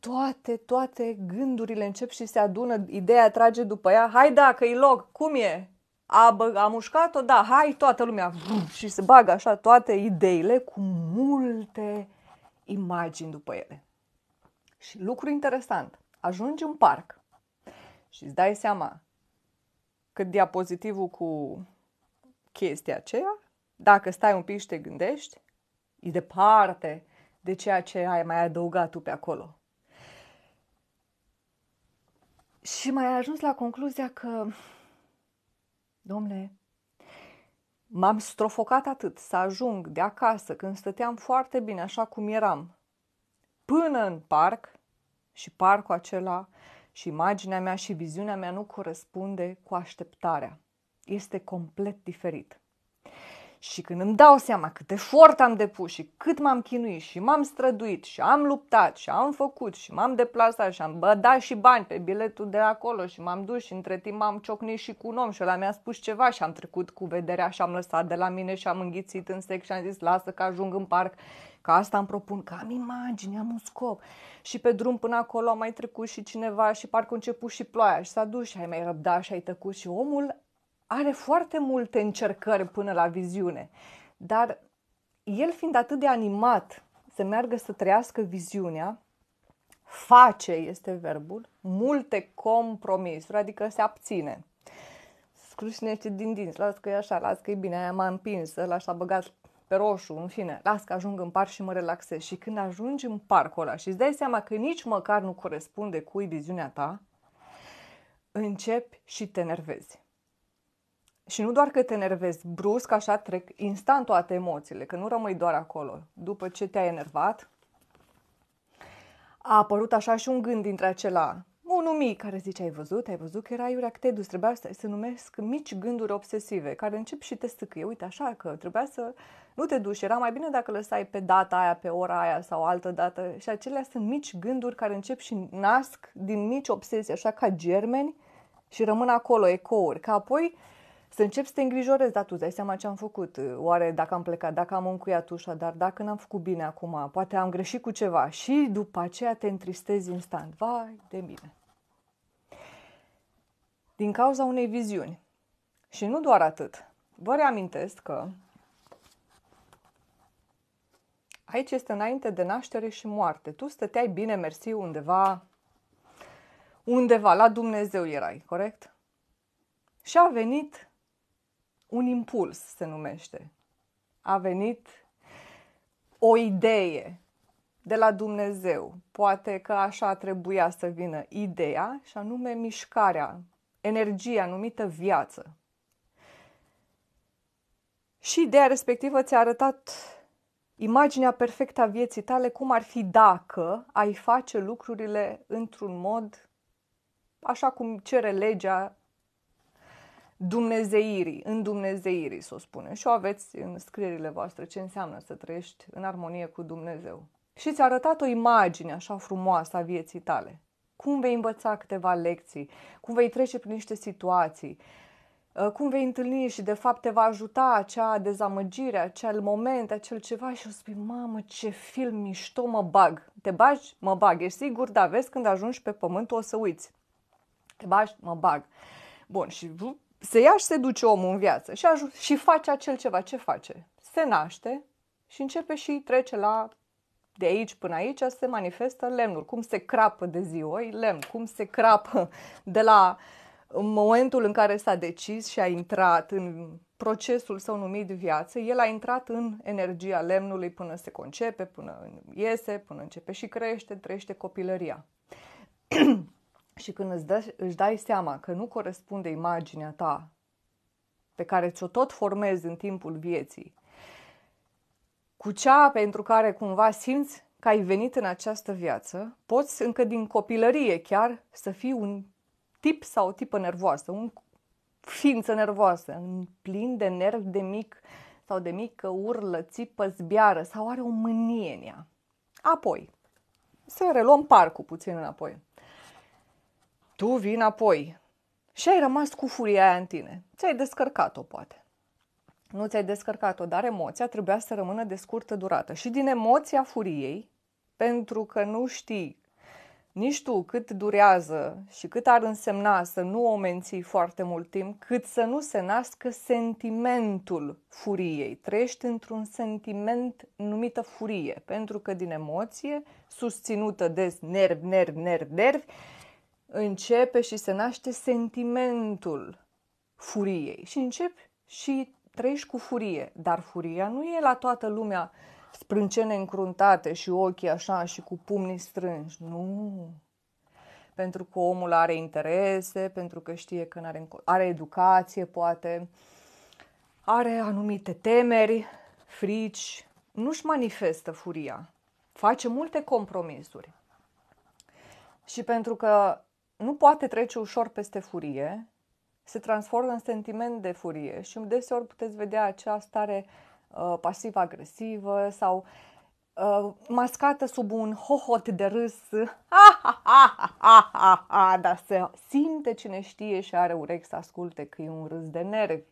toate, toate gândurile încep și se adună, ideea trage după ea, hai da, că e loc, cum e? a, a mușcat-o, da, hai toată lumea și se bagă așa toate ideile cu multe imagini după ele. Și lucru interesant, ajungi în parc și îți dai seama că diapozitivul cu chestia aceea, dacă stai un pic și te gândești, e departe de ceea ce ai mai adăugat tu pe acolo. Și mai ai ajuns la concluzia că Domnule, m-am strofocat atât să ajung de acasă când stăteam foarte bine așa cum eram, până în parc și parcul acela și imaginea mea și viziunea mea nu corespunde cu așteptarea. Este complet diferit. Și când îmi dau seama cât efort am depus și cât m-am chinuit și m-am străduit și am luptat și am făcut și m-am deplasat și am bădat și bani pe biletul de acolo și m-am dus și între timp m-am ciocnit și cu un om și ăla mi-a spus ceva și am trecut cu vederea și am lăsat de la mine și am înghițit în sec și am zis lasă că ajung în parc Că asta îmi propun, că am imagine, am un scop. Și pe drum până acolo a mai trecut și cineva și parcă a început și ploaia și s-a dus și ai mai răbdat și ai tăcut și omul are foarte multe încercări până la viziune, dar el fiind atât de animat să meargă să trăiască viziunea, face, este verbul, multe compromisuri, adică se abține. Scrușinește din dinți, las că e așa, las că e bine, aia m-a împins, l a băgat pe roșu, în fine, las că ajung în parc și mă relaxez. Și când ajungi în parcul ăla și îți dai seama că nici măcar nu corespunde cu viziunea ta, începi și te nervezi. Și nu doar că te enervezi brusc, așa trec instant toate emoțiile, că nu rămâi doar acolo. După ce te-ai enervat, a apărut așa și un gând dintre acela, unul mic, care zice, ai văzut, ai văzut că era iurea că te-ai dus, trebuia să se numesc mici gânduri obsesive, care încep și te stâcâie, uite așa că trebuia să nu te duci, era mai bine dacă lăsai pe data aia, pe ora aia sau altă dată și acelea sunt mici gânduri care încep și nasc din mici obsesii, așa ca germeni și rămân acolo ecouri, ca apoi să începi să te îngrijorezi, dar tu dai seama ce am făcut, oare dacă am plecat, dacă am încuiat ușa, dar dacă n-am făcut bine acum, poate am greșit cu ceva și după aceea te întristezi instant. Vai de mine! Din cauza unei viziuni. Și nu doar atât. Vă reamintesc că aici este înainte de naștere și moarte. Tu stăteai bine, mersi, undeva, undeva, la Dumnezeu erai, corect? Și a venit un impuls se numește. A venit o idee de la Dumnezeu. Poate că așa trebuia să vină ideea și anume mișcarea, energia numită viață. Și ideea respectivă ți-a arătat imaginea perfectă a vieții tale, cum ar fi dacă ai face lucrurile într-un mod așa cum cere legea dumnezeirii, în dumnezeirii, să o spunem. Și o aveți în scrierile voastre ce înseamnă să trăiești în armonie cu Dumnezeu. Și ți-a arătat o imagine așa frumoasă a vieții tale. Cum vei învăța câteva lecții, cum vei trece prin niște situații, uh, cum vei întâlni și de fapt te va ajuta acea dezamăgire, acel moment, acel ceva și o spui, mamă, ce film mișto, mă bag. Te bagi? Mă bag. Ești sigur? Da, vezi, când ajungi pe pământ o să uiți. Te bagi? Mă bag. Bun, și se ia și se duce omul în viață și, aj- și face acel ceva. Ce face? Se naște și începe și trece la de aici până aici se manifestă lemnul, cum se crapă de ziua, lemn, cum se crapă de la momentul în care s-a decis și a intrat în procesul său numit viață, el a intrat în energia lemnului până se concepe, până iese, până începe și crește, trăiește copilăria. și când îți, dă, îți dai seama că nu corespunde imaginea ta pe care ți-o tot formezi în timpul vieții, cu cea pentru care cumva simți că ai venit în această viață, poți încă din copilărie chiar să fii un tip sau o tipă nervoasă, un ființă nervoasă, plin de nerv de mic sau de mică urlă, țipă, zbiară sau are o mânie în ea. Apoi, să reluăm parcul puțin înapoi. Tu vii înapoi. Și ai rămas cu furia aia în tine. Ți-ai descărcat-o, poate. Nu ți-ai descărcat-o, dar emoția trebuia să rămână de scurtă durată. Și din emoția furiei, pentru că nu știi nici tu cât durează și cât ar însemna să nu o menții foarte mult timp, cât să nu se nască sentimentul furiei. Trăiești într-un sentiment numită furie, pentru că din emoție, susținută de nervi, nervi, nervi, nervi, începe și se naște sentimentul furiei și începi și trăiești cu furie, dar furia nu e la toată lumea sprâncene încruntate și ochii așa și cu pumnii strânși, nu. Pentru că omul are interese, pentru că știe că are, are educație, poate, are anumite temeri, frici, nu-și manifestă furia, face multe compromisuri. Și pentru că nu poate trece ușor peste furie, se transformă în sentiment de furie și deseori puteți vedea acea stare uh, pasiv-agresivă sau uh, mascată sub un hohot de râs. Ha, ha, ha, ha, ha, ha, ha, dar se simte cine știe și are urechi să asculte că e un râs de nervi.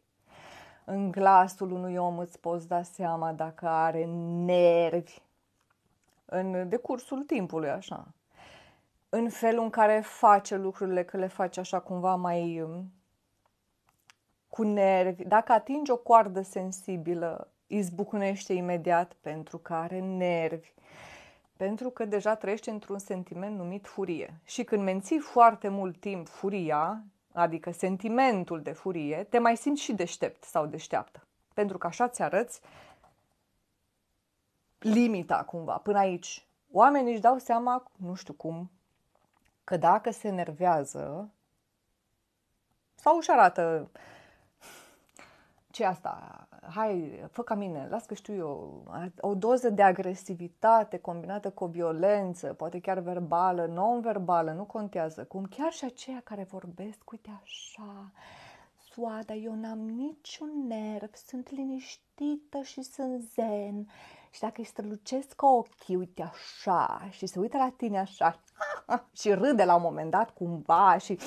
În glasul unui om îți poți da seama dacă are nervi în decursul timpului, așa în felul în care face lucrurile, că le face așa cumva mai um, cu nervi. Dacă atingi o coardă sensibilă, izbucnește imediat pentru că are nervi. Pentru că deja trăiește într-un sentiment numit furie. Și când menții foarte mult timp furia, adică sentimentul de furie, te mai simți și deștept sau deșteaptă. Pentru că așa ți arăți limita cumva, până aici. Oamenii își dau seama, nu știu cum, că dacă se enervează sau își arată ce asta, hai, fă ca mine, las că știu eu, o doză de agresivitate combinată cu o violență, poate chiar verbală, non-verbală, nu contează cum, chiar și aceia care vorbesc, uite așa, soada, eu n-am niciun nerv, sunt liniștită și sunt zen, și dacă îi strălucesc ochii, uite așa, și se uită la tine așa și râde la un moment dat cumva și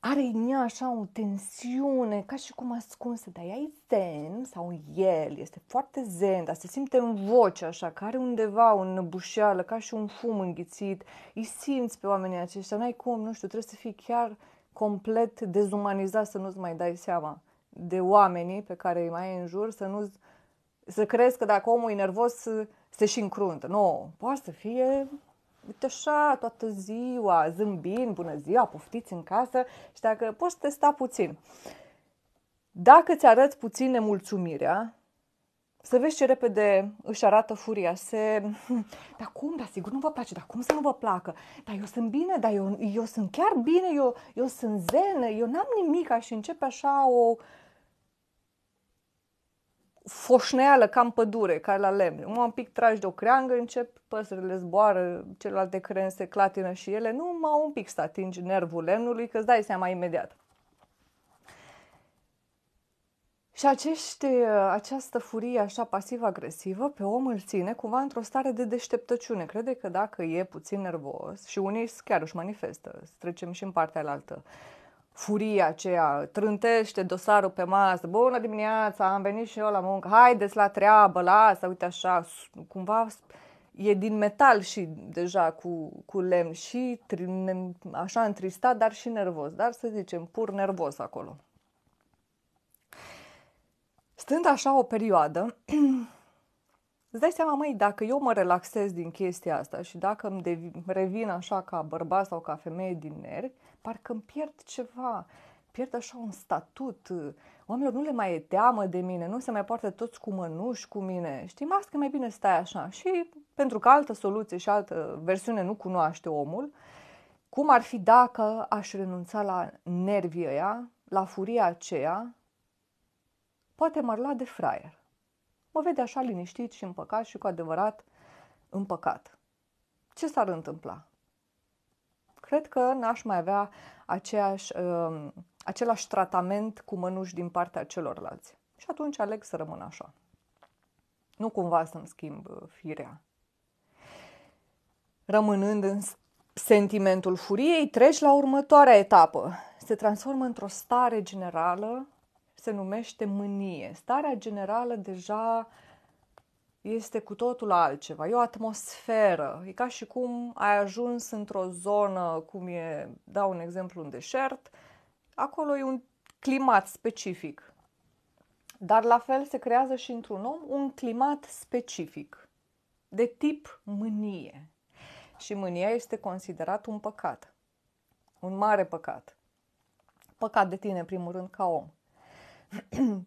are în ea așa o tensiune, ca și cum ascunsă, dar ea e zen sau el, este foarte zen, dar se simte în voce așa, că are undeva o năbușeală, ca și un fum înghițit, îi simți pe oamenii aceștia, n-ai cum, nu știu, trebuie să fii chiar complet dezumanizat să nu-ți mai dai seama de oamenii pe care îi mai ai în jur, să nu-ți să crezi că dacă omul e nervos, se și încruntă. Nu, poate să fie uite așa, toată ziua, zâmbind, bună ziua, poftiți în casă și dacă poți testa puțin. Dacă ți arăți puțin nemulțumirea, să vezi ce repede își arată furia. Se... Dar cum? Dar sigur nu vă place. Dar cum să nu vă placă? Dar eu sunt bine, dar eu, eu sunt chiar bine, eu, eu sunt zen, eu n-am nimic. Și începe așa o, uh, foșneală, cam pădure, ca la lemn. Mă un pic tragi de o creangă, încep, păsările zboară, celelalte cren se clatină și ele. Nu, mă un pic să atingi nervul lemnului, că îți dai seama imediat. Și acești, această furie așa pasiv-agresivă pe om îl ține cumva într-o stare de deșteptăciune. Crede că dacă e puțin nervos și unii chiar își manifestă, să trecem și în partea altă, uh, furia aceea, trântește dosarul pe masă, bună dimineața, am venit și eu la muncă, haideți la treabă, lasă, uite așa, cumva e din metal și deja cu, cu lemn și așa întristat, dar și nervos, dar să zicem pur nervos acolo. Stând așa o perioadă, Îți dai seama, măi, dacă eu mă relaxez din chestia asta și dacă îmi devi, revin așa ca bărbat sau ca femeie din nervi, parcă îmi pierd ceva, pierd așa un statut. Oamenilor nu le mai e teamă de mine, nu se mai poartă toți cu mănuși cu mine. Știi, mas că mai bine stai așa. Și pentru că altă soluție și altă versiune nu cunoaște omul, cum ar fi dacă aș renunța la nervii ăia, la furia aceea, poate m-ar lua de fraier mă vede așa liniștit și împăcat și cu adevărat împăcat. Ce s-ar întâmpla? Cred că n-aș mai avea aceeași, uh, același tratament cu mănuși din partea celorlalți. Și atunci aleg să rămân așa. Nu cumva să-mi schimb uh, firea. Rămânând în sentimentul furiei, treci la următoarea etapă. Se transformă într-o stare generală se numește mânie. Starea generală deja este cu totul altceva, e o atmosferă, e ca și cum ai ajuns într-o zonă, cum e, dau un exemplu, un deșert, acolo e un climat specific. Dar la fel se creează și într-un om un climat specific, de tip mânie. Și mânia este considerat un păcat, un mare păcat. Păcat de tine, în primul rând, ca om.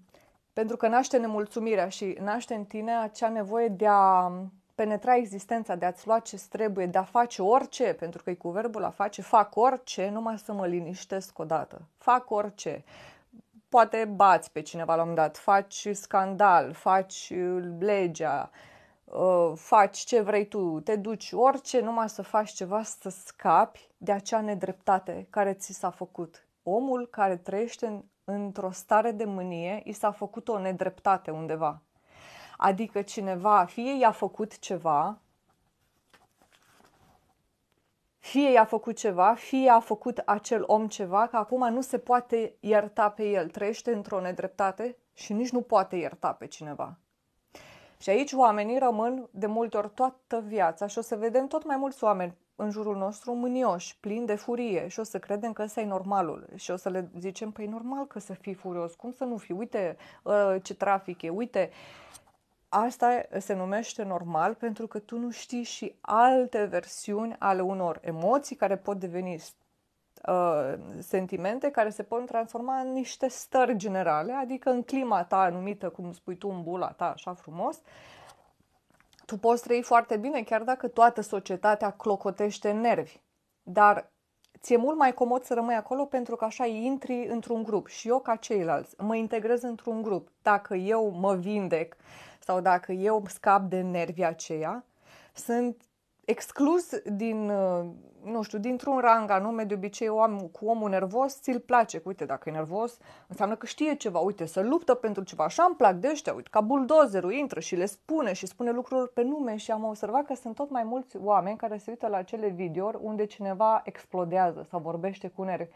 Pentru că naște nemulțumirea și naște în tine acea nevoie de a penetra existența, de a-ți lua ce trebuie, de a face orice, pentru că e cu verbul a face, fac orice, numai să mă liniștesc odată. Fac orice. Poate bați pe cineva la un moment dat, faci scandal, faci uh, legea, uh, faci ce vrei tu, te duci orice, numai să faci ceva să scapi de acea nedreptate care ți s-a făcut. Omul care trăiește în într-o stare de mânie, i s-a făcut o nedreptate undeva. Adică cineva, fie i-a făcut ceva, fie i-a făcut ceva, fie a făcut acel om ceva, că acum nu se poate ierta pe el, trăiește într-o nedreptate și nici nu poate ierta pe cineva. Și aici oamenii rămân de multe ori toată viața și o să vedem tot mai mulți oameni în jurul nostru mânioși, plini de furie și o să credem că ăsta e normalul și o să le zicem, păi normal că să fii furios, cum să nu fii, uite ă, ce trafic e, uite. Asta se numește normal pentru că tu nu știi și alte versiuni ale unor emoții care pot deveni ă, sentimente care se pot transforma în niște stări generale, adică în clima ta anumită, cum spui tu, în bula ta, așa frumos, tu poți trăi foarte bine chiar dacă toată societatea clocotește nervi. Dar ți-e mult mai comod să rămâi acolo pentru că așa intri într-un grup și eu ca ceilalți mă integrez într-un grup. Dacă eu mă vindec sau dacă eu scap de nervii aceia, sunt exclus din, uh, nu știu, dintr-un rang anume, de obicei om, cu omul nervos ți-l place, uite, dacă e nervos, înseamnă că știe ceva, uite, să luptă pentru ceva, așa îmi plac de ăștia, uite, ca buldozerul intră și le spune și spune lucruri pe nume și am observat că sunt tot mai mulți oameni care se uită la acele videouri unde cineva explodează sau vorbește cu nervi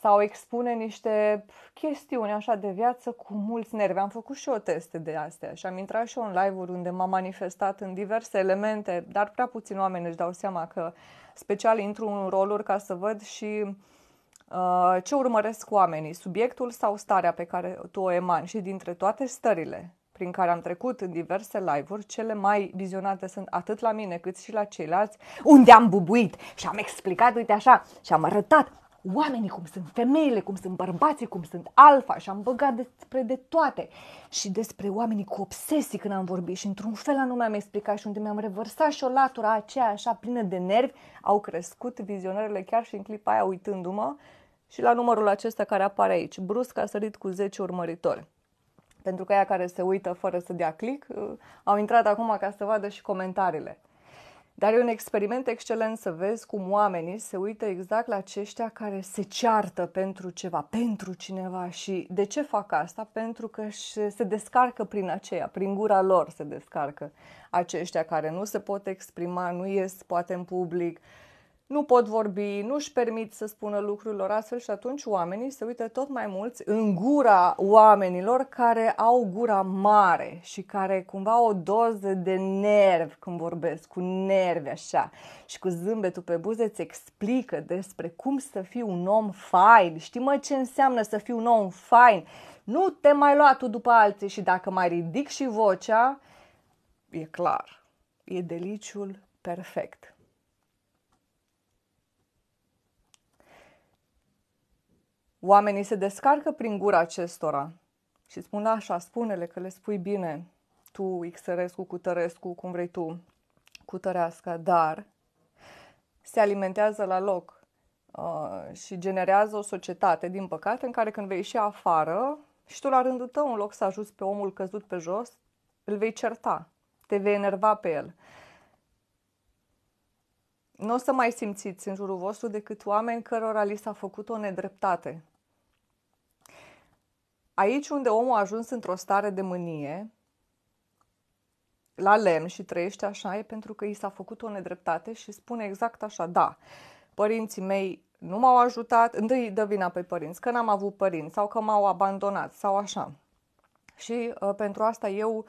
sau expune niște chestiuni așa de viață cu mulți nervi. Am făcut și eu teste de astea și am intrat și eu în live-uri unde m-am manifestat în diverse elemente, dar prea puțin oameni își dau seama că special intru în roluri ca să văd și uh, ce urmăresc oamenii, subiectul sau starea pe care tu o emani și dintre toate stările prin care am trecut în diverse live-uri, cele mai vizionate sunt atât la mine cât și la ceilalți, unde am bubuit și am explicat, uite așa, și am arătat, oamenii, cum sunt femeile, cum sunt bărbații, cum sunt alfa și am băgat despre de toate și despre oamenii cu obsesii când am vorbit și într-un fel anume am explicat și unde mi-am revărsat și o latura aceea așa plină de nervi, au crescut vizionările chiar și în clipa aia uitându-mă și la numărul acesta care apare aici. Brusc a sărit cu 10 urmăritori. Pentru că aia care se uită fără să dea click uh, au intrat acum ca să vadă și comentariile. Dar e un experiment excelent să vezi cum oamenii se uită exact la aceștia care se ceartă pentru ceva, pentru cineva și de ce fac asta? Pentru că se descarcă prin aceea, prin gura lor se descarcă aceștia care nu se pot exprima, nu ies poate în public, nu pot vorbi, nu își permit să spună lucrurilor astfel și atunci oamenii se uită tot mai mulți în gura oamenilor care au gura mare și care cumva o doză de nerv când vorbesc, cu nervi așa și cu zâmbetul pe buze îți explică despre cum să fii un om fain. Știi mă ce înseamnă să fii un om fain? Nu te mai lua tu după alții și dacă mai ridic și vocea, e clar, e deliciul perfect Oamenii se descarcă prin gura acestora și spun da, așa, spune-le că le spui bine, tu, Xărescu, Cutărescu, cum vrei tu, Cutărească, dar se alimentează la loc uh, și generează o societate, din păcate, în care când vei ieși afară și tu la rândul tău, în loc să ajuți pe omul căzut pe jos, îl vei certa, te vei enerva pe el. Nu o să mai simțiți în jurul vostru decât oameni cărora li s-a făcut o nedreptate. Aici unde omul a ajuns într-o stare de mânie, la lemn și trăiește așa, e pentru că i s-a făcut o nedreptate și spune exact așa, da, părinții mei nu m-au ajutat, întâi dă vina pe părinți, că n-am avut părinți sau că m-au abandonat sau așa. Și uh, pentru asta eu uh,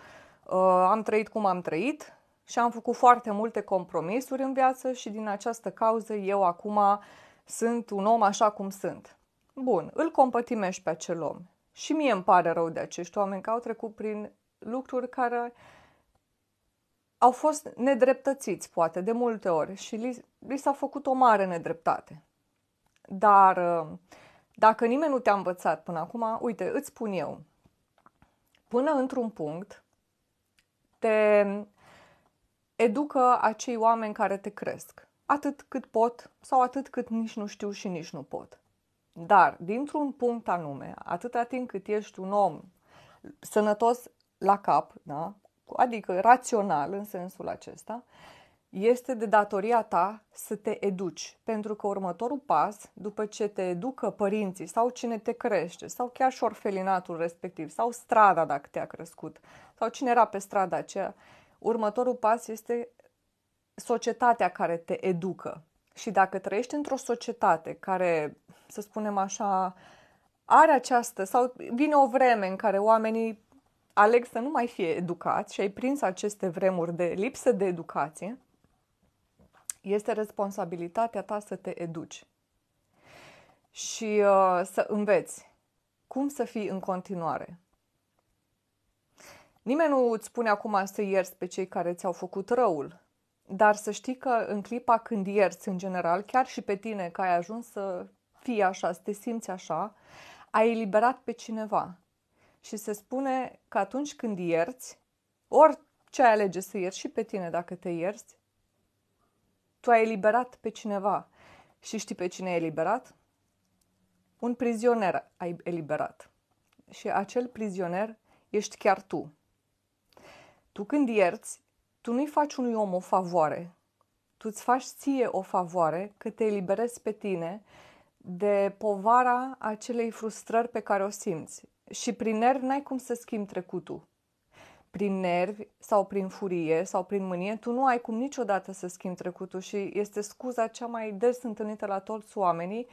am trăit cum am trăit și am făcut foarte multe compromisuri în viață și din această cauză eu acum sunt un om așa cum sunt. Bun, îl compătimești pe acel om și mie îmi pare rău de acești oameni că au trecut prin lucruri care au fost nedreptățiți, poate, de multe ori și li, li s-a făcut o mare nedreptate. Dar uh, dacă nimeni nu te-a învățat până acum, uite, îți spun eu, până într-un punct te educă acei oameni care te cresc, atât cât pot sau atât cât nici nu știu și nici nu pot. Dar, dintr-un punct anume, atâta timp cât ești un om sănătos la cap, da? adică rațional în sensul acesta, este de datoria ta să te educi, pentru că următorul pas, după ce te educă părinții sau cine te crește, sau chiar și orfelinatul respectiv, sau strada dacă te-a crescut, sau cine era pe strada aceea, următorul pas este societatea care te educă. Și dacă trăiești într-o societate care, să spunem așa, are această, sau vine o vreme în care oamenii aleg să nu mai fie educați și ai prins aceste vremuri de lipsă de educație, este responsabilitatea ta să te educi și uh, să înveți cum să fii în continuare. Nimeni nu îți spune acum să ierți pe cei care ți-au făcut răul, dar să știi că în clipa când ierți, în general, chiar și pe tine, că ai ajuns să fii așa, să te simți așa, ai eliberat pe cineva. Și se spune că atunci când ierți, orice ce ai alege să ierți și pe tine dacă te ierți, tu ai eliberat pe cineva. Și știi pe cine ai eliberat? Un prizoner ai eliberat. Și acel prizoner ești chiar tu. Tu când ierți, tu nu-i faci unui om o favoare. Tu îți faci ție o favoare că te eliberezi pe tine de povara acelei frustrări pe care o simți. Și prin nervi n-ai cum să schimbi trecutul. Prin nervi sau prin furie sau prin mânie, tu nu ai cum niciodată să schimbi trecutul și este scuza cea mai des întâlnită la toți oamenii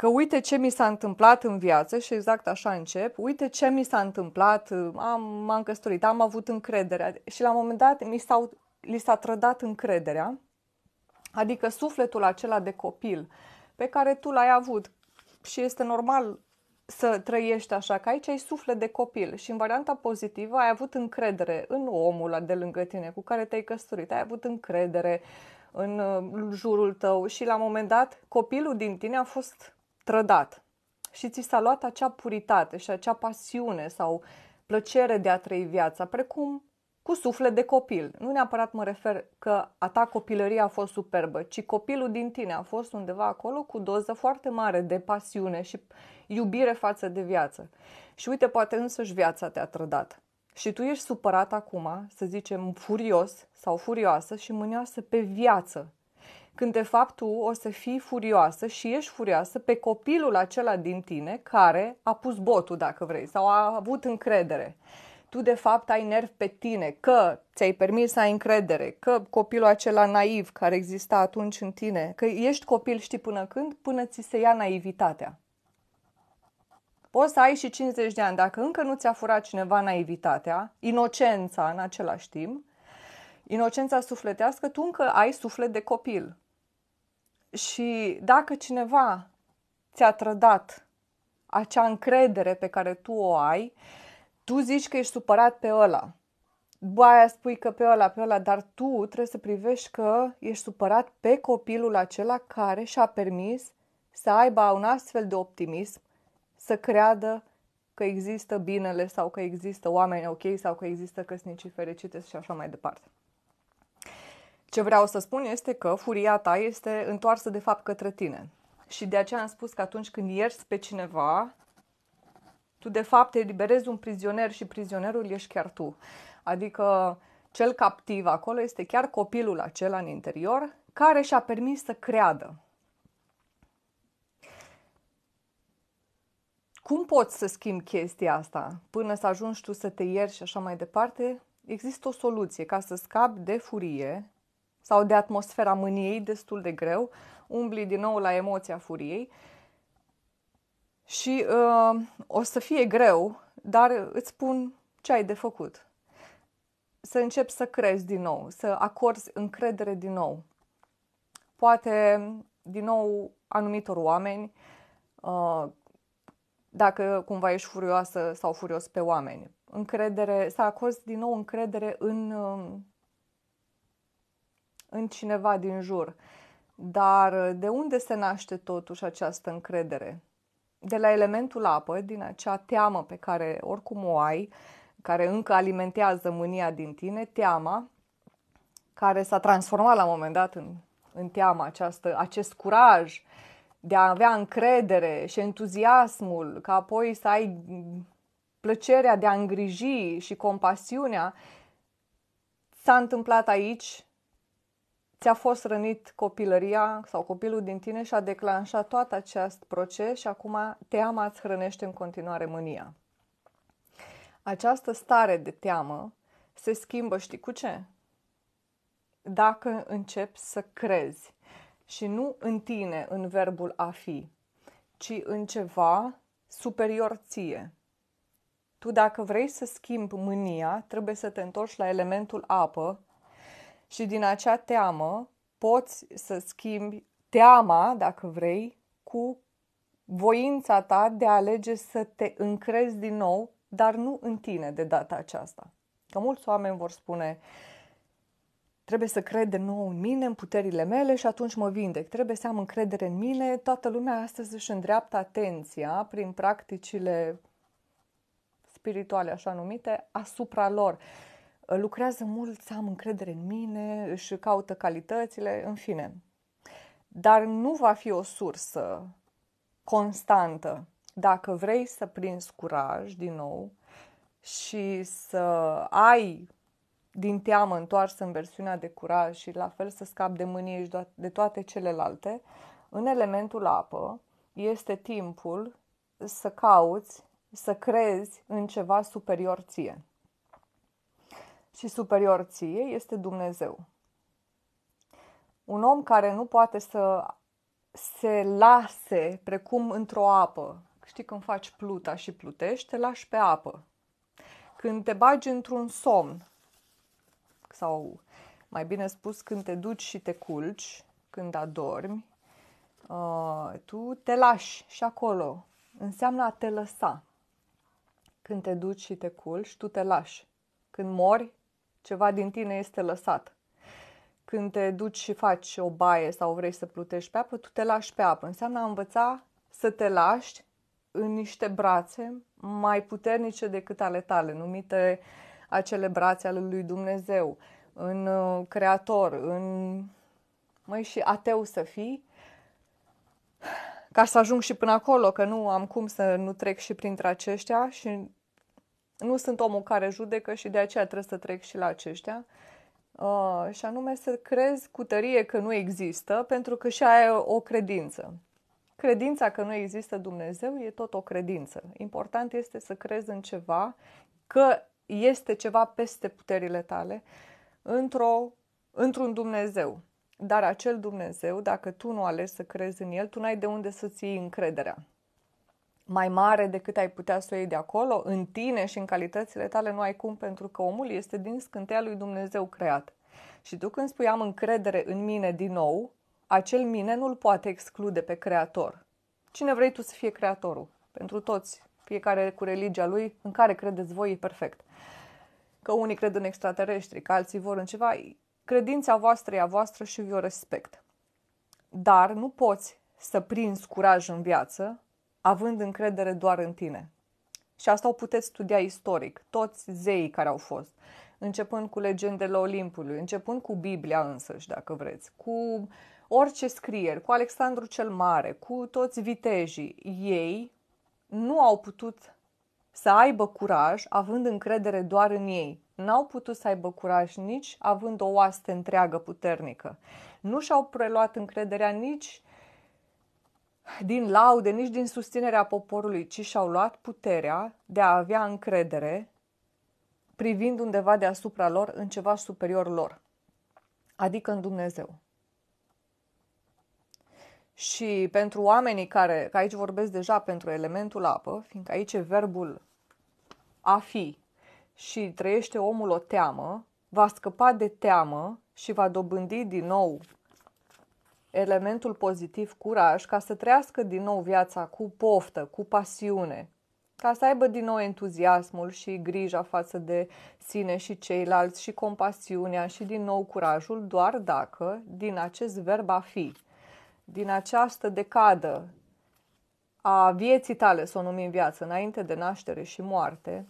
că uite ce mi s-a întâmplat în viață și exact așa încep, uite ce mi s-a întâmplat, am, m-am căsătorit, am avut încrederea și la un moment dat mi s-au, li s-a trădat încrederea, adică sufletul acela de copil pe care tu l-ai avut și este normal să trăiești așa, că aici ai suflet de copil și în varianta pozitivă ai avut încredere în omul de lângă tine cu care te-ai căsătorit, ai avut încredere în uh, jurul tău și la un moment dat copilul din tine a fost trădat și ți s-a luat acea puritate și acea pasiune sau plăcere de a trăi viața, precum cu suflet de copil. Nu neapărat mă refer că a ta copilărie a fost superbă, ci copilul din tine a fost undeva acolo cu doză foarte mare de pasiune și iubire față de viață. Și uite, poate însăși viața te-a trădat. Și tu ești supărat acum, să zicem, furios sau furioasă și mânioasă pe viață, când de fapt tu o să fii furioasă și ești furioasă pe copilul acela din tine care a pus botul, dacă vrei, sau a avut încredere. Tu de fapt ai nervi pe tine că ți-ai permis să ai încredere, că copilul acela naiv care exista atunci în tine, că ești copil știi până când, până ți se ia naivitatea. Poți să ai și 50 de ani, dacă încă nu ți-a furat cineva naivitatea, inocența în același timp, inocența sufletească, tu încă ai suflet de copil și dacă cineva ți-a trădat acea încredere pe care tu o ai, tu zici că ești supărat pe ăla. Baia spui că pe ăla, pe ăla, dar tu trebuie să privești că ești supărat pe copilul acela care și-a permis să aibă un astfel de optimism, să creadă că există binele sau că există oameni ok sau că există căsnicii fericite și așa mai departe. Ce vreau să spun este că furia ta este întoarsă de fapt către tine. Și de aceea am spus că atunci când ierți pe cineva, tu de fapt eliberezi un prizonier și prizonierul ești chiar tu. Adică cel captiv acolo este chiar copilul acela în interior care și-a permis să creadă. Cum poți să schimbi chestia asta până să ajungi tu să te ieri și așa mai departe? Există o soluție ca să scapi de furie sau de atmosfera mâniei destul de greu, umbli din nou la emoția furiei și uh, o să fie greu, dar îți spun ce ai de făcut. Să începi să crezi din nou, să acorzi încredere din nou. Poate din nou anumitor oameni, uh, dacă cumva ești furioasă sau furios pe oameni. Încredere, să acorzi din nou încredere în, uh, în cineva din jur. Dar uh, de unde se naște totuși această încredere? De la elementul apă, din acea teamă pe care oricum o ai, care încă alimentează mânia din tine, teama, care s-a transformat la un moment dat în, în teama această, acest curaj de a avea încredere și entuziasmul, ca apoi să ai plăcerea de a îngriji și compasiunea, s-a întâmplat aici ți-a fost rănit copilăria sau copilul din tine și a declanșat tot acest proces și acum teama îți hrănește în continuare mânia. Această stare de teamă se schimbă, știi cu ce? Dacă începi să crezi și nu în tine, în verbul a fi, ci în ceva superior ție. Tu dacă vrei să schimbi mânia, trebuie să te întorci la elementul apă, și din acea teamă poți să schimbi teama, dacă vrei, cu voința ta de a alege să te încrezi din nou, dar nu în tine de data aceasta. Că mulți oameni vor spune, trebuie să cred de nou în mine, în puterile mele și atunci mă vindec. Trebuie să am încredere în mine. Toată lumea astăzi își îndreaptă atenția prin practicile spirituale așa numite asupra lor lucrează mult să am încredere în mine, își caută calitățile, în fine. Dar nu va fi o sursă constantă. Dacă vrei să prinzi curaj din nou și să ai din teamă întoarsă în versiunea de curaj și la fel să scapi de mânie și de toate celelalte, în elementul apă este timpul să cauți, să crezi în ceva superior ție și superior ție este Dumnezeu. Un om care nu poate să se lase precum într-o apă. Știi când faci pluta și plutești, te lași pe apă. Când te bagi într-un somn, sau mai bine spus, când te duci și te culci, când adormi, uh, tu te lași și acolo. Înseamnă a te lăsa. Când te duci și te culci, tu te lași. Când mori, ceva din tine este lăsat. Când te duci și faci o baie sau vrei să plutești pe apă, tu te lași pe apă. Înseamnă a învăța să te lași în niște brațe mai puternice decât ale tale, numite acele brațe ale lui Dumnezeu, în uh, Creator, în... Măi, și ateu să fii, ca să ajung și până acolo, că nu am cum să nu trec și printre aceștia și nu sunt omul care judecă și de aceea trebuie să trec și la aceștia. Uh, și anume să crezi cu tărie că nu există, pentru că și aia e o credință. Credința că nu există Dumnezeu e tot o credință. Important este să crezi în ceva, că este ceva peste puterile tale, într-o, într-un Dumnezeu. Dar acel Dumnezeu, dacă tu nu alegi să crezi în el, tu n-ai de unde să ții încrederea mai mare decât ai putea să o iei de acolo, în tine și în calitățile tale nu ai cum, pentru că omul este din scânteia lui Dumnezeu creat. Și tu când spui am încredere în mine din nou, acel mine nu-l poate exclude pe creator. Cine vrei tu să fie creatorul? Pentru toți, fiecare cu religia lui, în care credeți voi e perfect. Că unii cred în extraterestri, că alții vor în ceva, credința voastră e a voastră și eu respect. Dar nu poți să prinzi curaj în viață având încredere doar în tine. Și asta o puteți studia istoric, toți zeii care au fost, începând cu legendele Olimpului, începând cu Biblia însăși, dacă vreți, cu orice scrieri, cu Alexandru cel Mare, cu toți vitejii. Ei nu au putut să aibă curaj având încredere doar în ei. N-au putut să aibă curaj nici având o oaste întreagă puternică. Nu și-au preluat încrederea nici din laude, nici din susținerea poporului, ci și-au luat puterea de a avea încredere privind undeva deasupra lor în ceva superior lor, adică în Dumnezeu. Și pentru oamenii care, că aici vorbesc deja pentru elementul apă, fiindcă aici e verbul a fi și trăiește omul o teamă, va scăpa de teamă și va dobândi din nou elementul pozitiv curaj ca să trăiască din nou viața cu poftă, cu pasiune, ca să aibă din nou entuziasmul și grija față de sine și ceilalți și compasiunea și din nou curajul doar dacă din acest verb a fi, din această decadă a vieții tale, să o numim viață, înainte de naștere și moarte,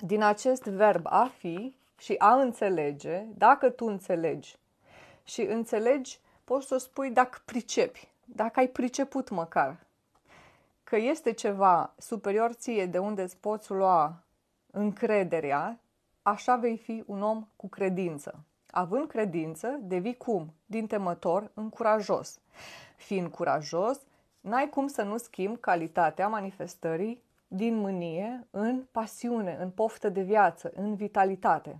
din acest verb a fi și a înțelege, dacă tu înțelegi și înțelegi poți să spui dacă pricepi, dacă ai priceput măcar că este ceva superior ție de unde îți poți lua încrederea, așa vei fi un om cu credință. Având credință, devii cum? Din temător încurajos. Fiind curajos, n-ai cum să nu schimbi calitatea manifestării din mânie în pasiune, în poftă de viață, în vitalitate.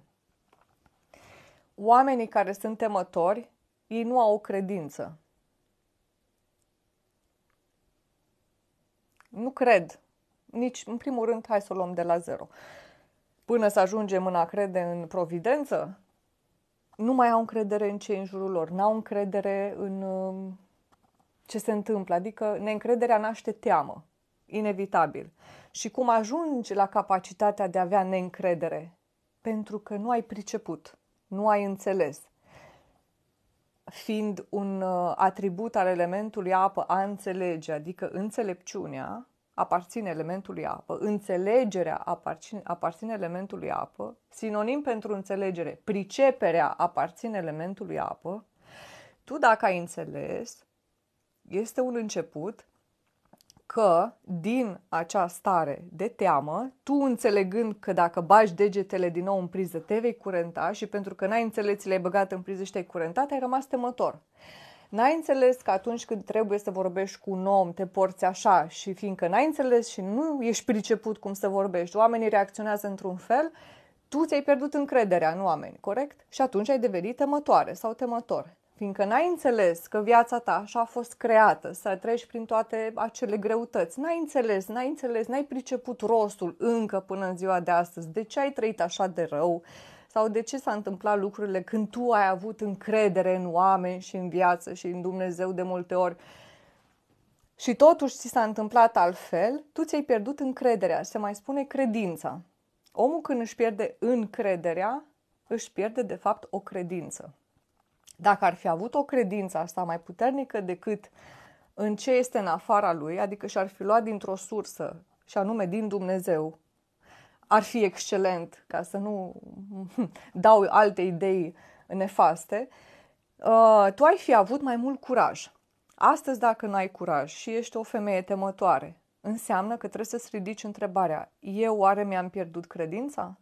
Oamenii care sunt temători ei nu au o credință. Nu cred. Nici, în primul rând, hai să o luăm de la zero. Până să ajungem în a crede în providență, nu mai au încredere în ce în jurul lor, n-au încredere în um, ce se întâmplă, adică neîncrederea naște teamă, inevitabil. Și cum ajungi la capacitatea de a avea neîncredere? Pentru că nu ai priceput, nu ai înțeles, fiind un uh, atribut al elementului apă, a înțelege, adică înțelepciunea, aparține elementului apă, înțelegerea aparține, aparține elementului apă, sinonim pentru înțelegere, priceperea aparține elementului apă, tu dacă ai înțeles, este un început că din acea stare de teamă, tu înțelegând că dacă bagi degetele din nou în priză, te vei curenta și pentru că n-ai înțeles, le-ai băgat în priză și te-ai curentat, ai rămas temător. N-ai înțeles că atunci când trebuie să vorbești cu un om, te porți așa și fiindcă n-ai înțeles și nu ești priceput cum să vorbești, oamenii reacționează într-un fel, tu ți-ai pierdut încrederea în oameni, corect? Și atunci ai devenit temătoare sau temător fiindcă n-ai înțeles că viața ta așa a fost creată, să treci prin toate acele greutăți, n-ai înțeles, n-ai înțeles, n-ai priceput rostul încă până în ziua de astăzi, de ce ai trăit așa de rău sau de ce s-a întâmplat lucrurile când tu ai avut încredere în oameni și în viață și în Dumnezeu de multe ori și totuși ți s-a întâmplat altfel, tu ți-ai pierdut încrederea, se mai spune credința. Omul când își pierde încrederea, își pierde de fapt o credință. Dacă ar fi avut o credință asta mai puternică decât în ce este în afara lui, adică și-ar fi luat dintr-o sursă, și anume din Dumnezeu, ar fi excelent, ca să nu dau alte idei nefaste, uh, tu ai fi avut mai mult curaj. Astăzi, dacă nu ai curaj și ești o femeie temătoare, înseamnă că trebuie să-ți ridici întrebarea, eu oare mi-am pierdut credința?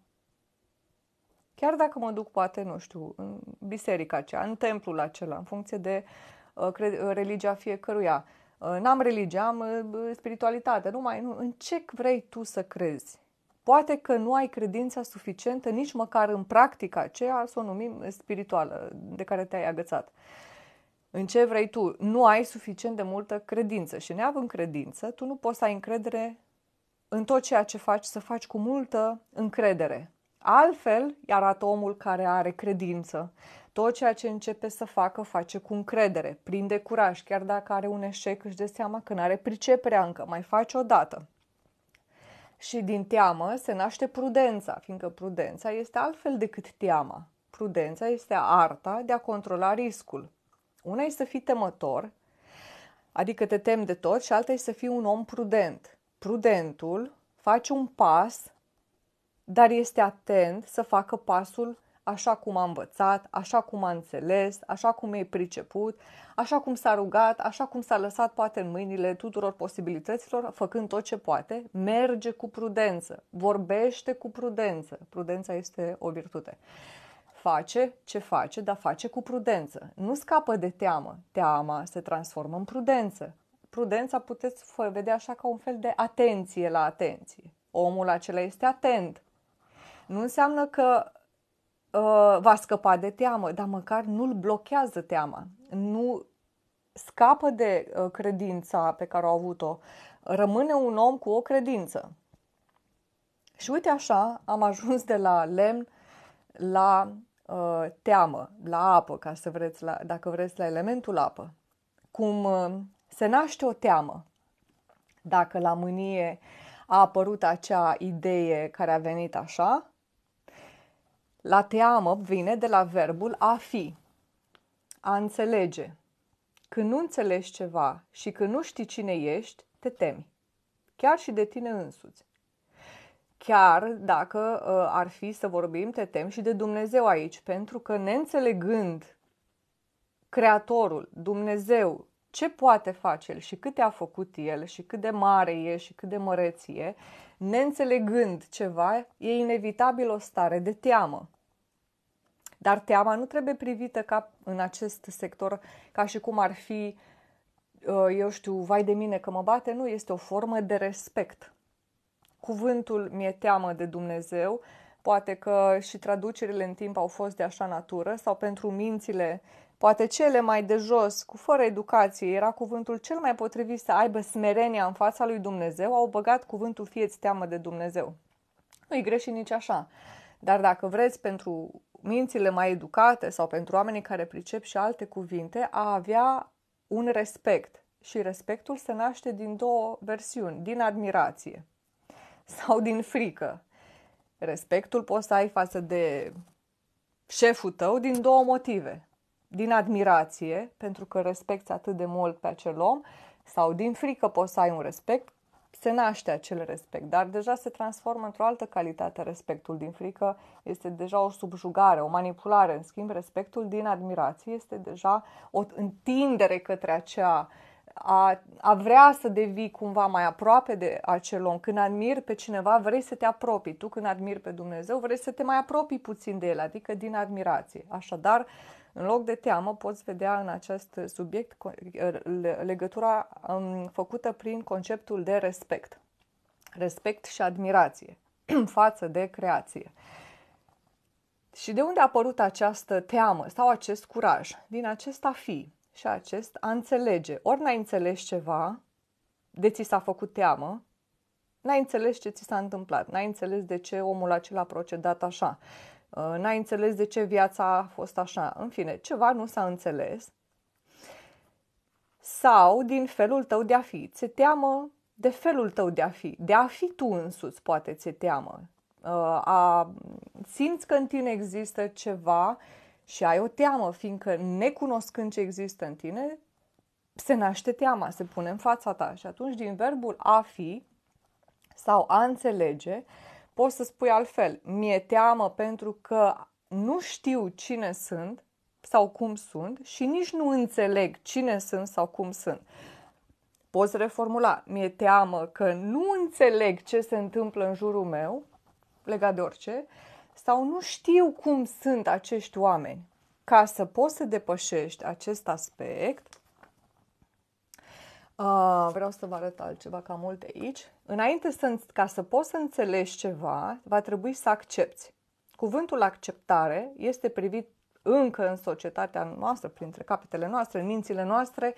Chiar dacă mă duc, poate, nu știu, în biserica aceea, în templul acela, în funcție de uh, uh religia fiecăruia. Uh, n-am religie, am uh, spiritualitate. mai, nu, în ce vrei tu să crezi? Poate că nu ai credința suficientă nici măcar în practica aceea, să o numim spirituală, de care te-ai agățat. În ce vrei tu? Nu ai suficient de multă credință și neavând credință, tu nu poți să ai încredere în tot ceea ce faci, să faci cu multă încredere. Altfel, arată omul care are credință. Tot ceea ce începe să facă, face cu încredere, prinde curaj, chiar dacă are un eșec, își dă seama că nu are priceperea încă, mai face o dată. Și din teamă se naște prudența, fiindcă prudența este altfel decât teama. Prudența este arta de a controla riscul. Una e să fii temător, adică te temi de tot, și alta e să fii un om prudent. Prudentul face un pas dar este atent să facă pasul așa cum a învățat, așa cum a înțeles, așa cum e priceput, așa cum s-a rugat, așa cum s-a lăsat poate în mâinile tuturor posibilităților, făcând tot ce poate, merge cu prudență, vorbește cu prudență. Prudența este o virtute. Face ce face, dar face cu prudență. Nu scapă de teamă. Teama se transformă în prudență. Prudența puteți vedea așa ca un fel de atenție la atenție. Omul acela este atent, nu înseamnă că uh, va scăpa de teamă, dar măcar nu-l blochează teama, nu scapă de uh, credința pe care a avut-o, rămâne un om cu o credință. Și uite așa am ajuns de la lemn la uh, teamă, la apă, ca să vreți, la, dacă vreți, la elementul apă. Cum uh, se naște o teamă. Dacă la mânie a apărut acea idee care a venit așa, la teamă vine de la verbul a fi, a înțelege. Când nu înțelegi ceva și când nu știi cine ești, te temi. Chiar și de tine însuți. Chiar dacă uh, ar fi să vorbim, te temi și de Dumnezeu aici, pentru că neînțelegând Creatorul, Dumnezeu, ce poate face el și câte a făcut el și cât de mare e și cât de măreț e, neînțelegând ceva, e inevitabil o stare de teamă. Dar teama nu trebuie privită ca în acest sector ca și cum ar fi, uh, eu știu, vai de mine că mă bate, nu, este o formă de respect. Cuvântul mi-e teamă de Dumnezeu, poate că și traducerile în timp au fost de așa natură sau pentru mințile poate cele mai de jos, cu fără educație, era cuvântul cel mai potrivit să aibă smerenia în fața lui Dumnezeu, au băgat cuvântul fieți teamă de Dumnezeu. Nu-i greșit nici așa. Dar dacă vreți pentru mințile mai educate sau pentru oamenii care pricep și alte cuvinte, a avea un respect. Și respectul se naște din două versiuni, din admirație sau din frică. Respectul poți să ai față de șeful tău din două motive din admirație, pentru că respecti atât de mult pe acel om, sau din frică poți să ai un respect, se naște acel respect, dar deja se transformă într-o altă calitate respectul din frică, este deja o subjugare, o manipulare, în schimb respectul din admirație este deja o întindere către acea a, a vrea să devii cumva mai aproape de acel om. Când admiri pe cineva, vrei să te apropii. Tu când admiri pe Dumnezeu, vrei să te mai apropii puțin de el, adică din admirație. Așadar, în loc de teamă, poți vedea în acest subiect legătura um, făcută prin conceptul de respect. Respect și admirație față de creație. Și de unde a apărut această teamă sau acest curaj? Din acesta fi și acest a înțelege. Ori n-ai înțeles ceva, de ți s-a făcut teamă, n-ai înțeles ce ți s-a întâmplat, n-ai înțeles de ce omul acela a procedat așa, Uh, n-ai înțeles de ce viața a fost așa, în fine, ceva nu s-a înțeles. Sau din felul tău de a fi, ți teamă de felul tău de a fi, de a fi tu însuți, poate ți teamă. Uh, a, simți că în tine există ceva și ai o teamă, fiindcă necunoscând ce există în tine, se naște teama, se pune în fața ta și atunci din verbul a fi sau a înțelege, uh, Poți să spui altfel, mi-e teamă pentru că nu știu cine sunt sau cum sunt și nici nu înțeleg cine sunt sau cum sunt. Poți reformula, mi-e teamă că nu înțeleg ce se întâmplă în jurul meu, legat de orice, sau nu știu cum sunt acești oameni. Ca să poți să depășești acest aspect, Uh, vreau să vă arăt altceva, ca multe aici. Înainte să, ca să poți să înțelegi ceva, va trebui să accepti. Cuvântul acceptare este privit încă în societatea noastră, printre capetele noastre, în mințile noastre,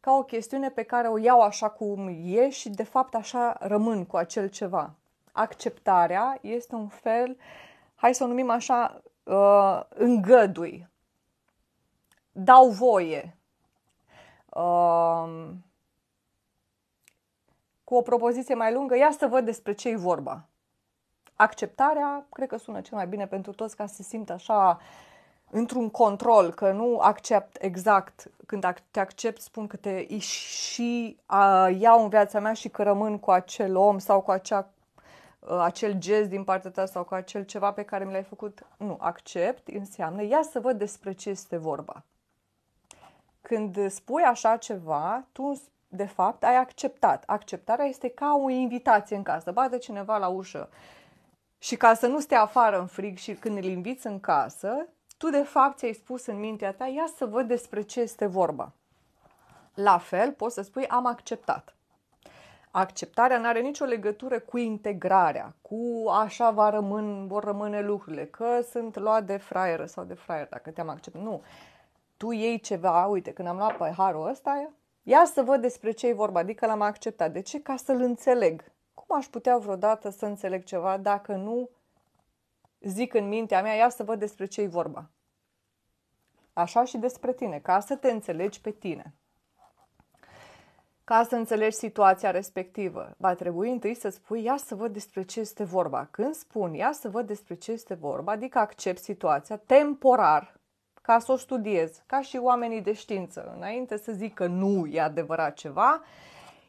ca o chestiune pe care o iau așa cum e și de fapt așa rămân cu acel ceva. Acceptarea este un fel, hai să o numim așa, uh, îngădui, dau voie, uh, cu o propoziție mai lungă, ia să văd despre ce e vorba. Acceptarea, cred că sună cel mai bine pentru toți ca să se simtă așa într-un control, că nu accept exact când te accept, spun că te și a, iau în viața mea și că rămân cu acel om sau cu acea, a, ă, acel gest din partea ta sau cu acel ceva pe care mi l-ai făcut. Nu, accept înseamnă ia să văd despre ce este vorba. Când spui așa ceva, tu de fapt, ai acceptat. Acceptarea este ca o invitație în casă. Bate cineva la ușă și ca să nu stea afară în frig și când îl inviți în casă, tu de fapt ți-ai spus în mintea ta, ia să văd despre ce este vorba. La fel, poți să spui, am acceptat. Acceptarea nu are nicio legătură cu integrarea, cu așa va rămân, vor rămâne lucrurile, că sunt luat de fraieră sau de fraier, dacă te-am acceptat. Nu. Tu iei ceva, uite, când am luat paharul păi ăsta, Ia să văd despre ce e vorba, adică l-am acceptat. De ce? Ca să-l înțeleg. Cum aș putea vreodată să înțeleg ceva dacă nu zic în mintea mea, ia să văd despre ce e vorba. Așa și despre tine, ca să te înțelegi pe tine. Ca să înțelegi situația respectivă, va trebui întâi să spui, ia să văd despre ce este vorba. Când spun, ia să văd despre ce este vorba, adică accept situația temporar, ca să o studiez, ca și oamenii de știință. Înainte să zic că nu e adevărat ceva,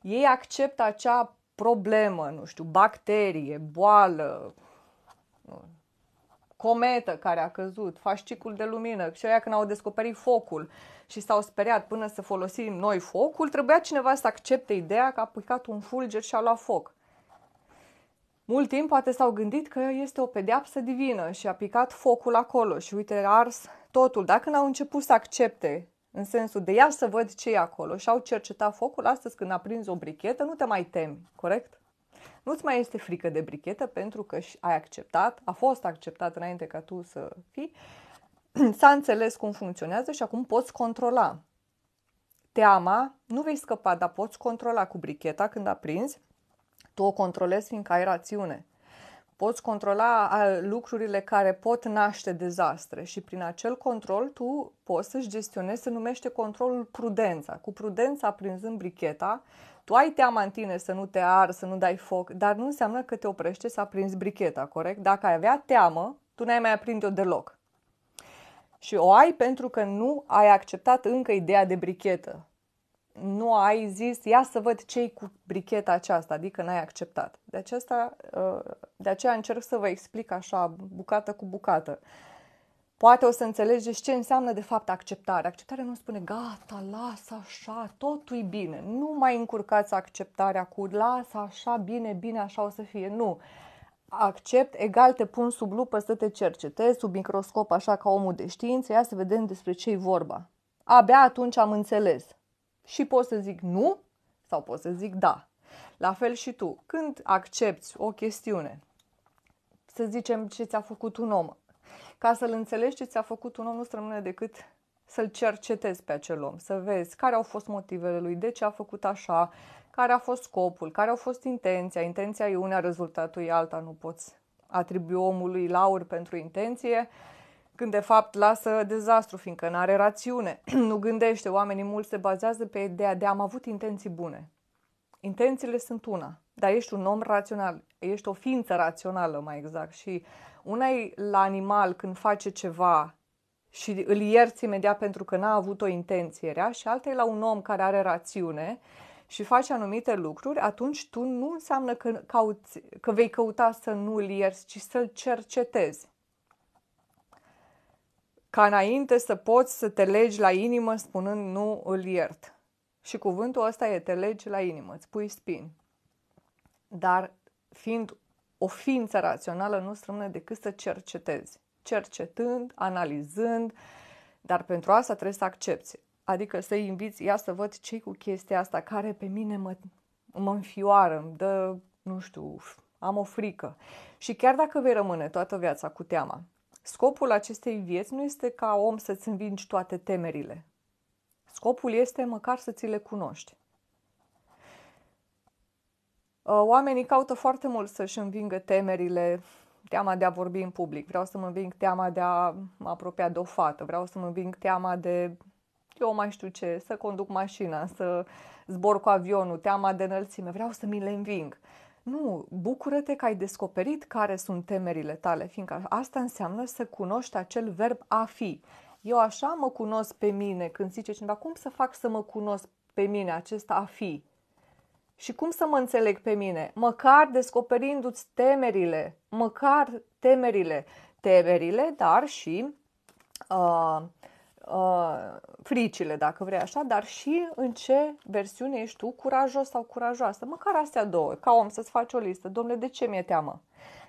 ei acceptă acea problemă, nu știu, bacterie, boală, cometă care a căzut, fascicul de lumină și aia când au descoperit focul și s-au speriat până să folosim noi focul, trebuia cineva să accepte ideea că a picat un fulger și a luat foc. Mult timp poate s-au gândit că este o pedeapsă divină și a picat focul acolo și uite, ars totul, dacă n-au început să accepte în sensul de ia să văd ce e acolo și au cercetat focul, astăzi când aprinzi o brichetă, nu te mai temi, corect? Nu-ți mai este frică de brichetă pentru că ai acceptat, a fost acceptat înainte ca tu să fii, s-a înțeles cum funcționează și acum poți controla. Teama nu vei scăpa, dar poți controla cu bricheta când aprinzi, tu o controlezi fiindcă ai rațiune. Poți controla lucrurile care pot naște dezastre și prin acel control tu poți să-și gestionezi, se numește controlul prudența. Cu prudența prinzând bricheta, tu ai teama în tine să nu te ar, să nu dai foc, dar nu înseamnă că te oprește să aprinzi bricheta, corect? Dacă ai avea teamă, tu n-ai mai aprinde-o deloc. Și o ai pentru că nu ai acceptat încă ideea de brichetă nu ai zis, ia să văd ce cu bricheta aceasta, adică n-ai acceptat. De, aceasta, uh, de aceea încerc să vă explic așa, bucată cu bucată. Poate o să înțelegeți ce înseamnă de fapt acceptare. Acceptarea nu spune gata, lasă așa, totul e bine. Nu mai încurcați acceptarea cu lasă așa, bine, bine, așa o să fie. Nu. Accept, egal te pun sub lupă să te cercetezi, sub microscop, așa ca omul de știință, ia să vedem despre ce e vorba. Abia atunci am înțeles și pot să zic nu sau pot să zic da. La fel și tu, când accepti o chestiune, să zicem ce ți-a făcut un om, ca să-l înțelegi ce ți-a făcut un om, nu-ți rămâne decât să-l cercetezi pe acel om, să vezi care au fost motivele lui, de ce a făcut așa, care a fost scopul, care au fost intenția. Intenția e una, rezultatul e alta, nu poți atribui omului lauri pentru intenție, uh, când de fapt lasă dezastru, fiindcă nu are rațiune, nu gândește. Oamenii mulți se bazează pe ideea de am avut intenții bune. Intențiile sunt una, dar ești un om rațional, ești o ființă rațională mai exact și una e la animal când face ceva și îl ierți imediat pentru că n-a avut o intenție rea și alta e la un om care are rațiune și face anumite lucruri, atunci tu nu înseamnă că, cauți, că vei căuta să nu îl ierți, ci să-l cercetezi ca înainte să poți să te legi la inimă spunând nu îl iert. Și cuvântul ăsta e te legi la inimă, îți pui spin. Dar fiind o ființă rațională nu strămână decât să cercetezi. Cercetând, analizând, dar pentru asta trebuie să accepti. Adică să-i inviți, ia să văd ce cu chestia asta care pe mine mă, mă înfioară, îmi dă, nu știu, am o frică. Și chiar dacă vei rămâne toată viața cu teama, Scopul acestei vieți nu este ca om să-ți învingi toate temerile. Scopul este măcar să ți le cunoști. Uh, oamenii caută foarte mult să-și învingă temerile, teama de a vorbi în public, vreau să mă înving teama de a mă apropia de o fată, vreau să mă înving teama de eu mai știu ce, să conduc mașina, să zbor cu avionul, teama de înălțime, vreau să mi le înving. Nu, bucură-te că ai descoperit care sunt temerile tale, fiindcă asta înseamnă să cunoști acel verb a fi. Eu așa mă cunosc pe mine când zice cineva, cum să fac să mă cunosc pe mine acesta a fi? Și cum să mă înțeleg pe mine? Măcar descoperindu-ți temerile, măcar temerile, temerile, dar și uh, Uh, fricile, dacă vrei așa, dar și în ce versiune ești tu, curajos sau curajoasă. Măcar astea două, ca om să-ți faci o listă. Domnule, de ce mi-e teamă?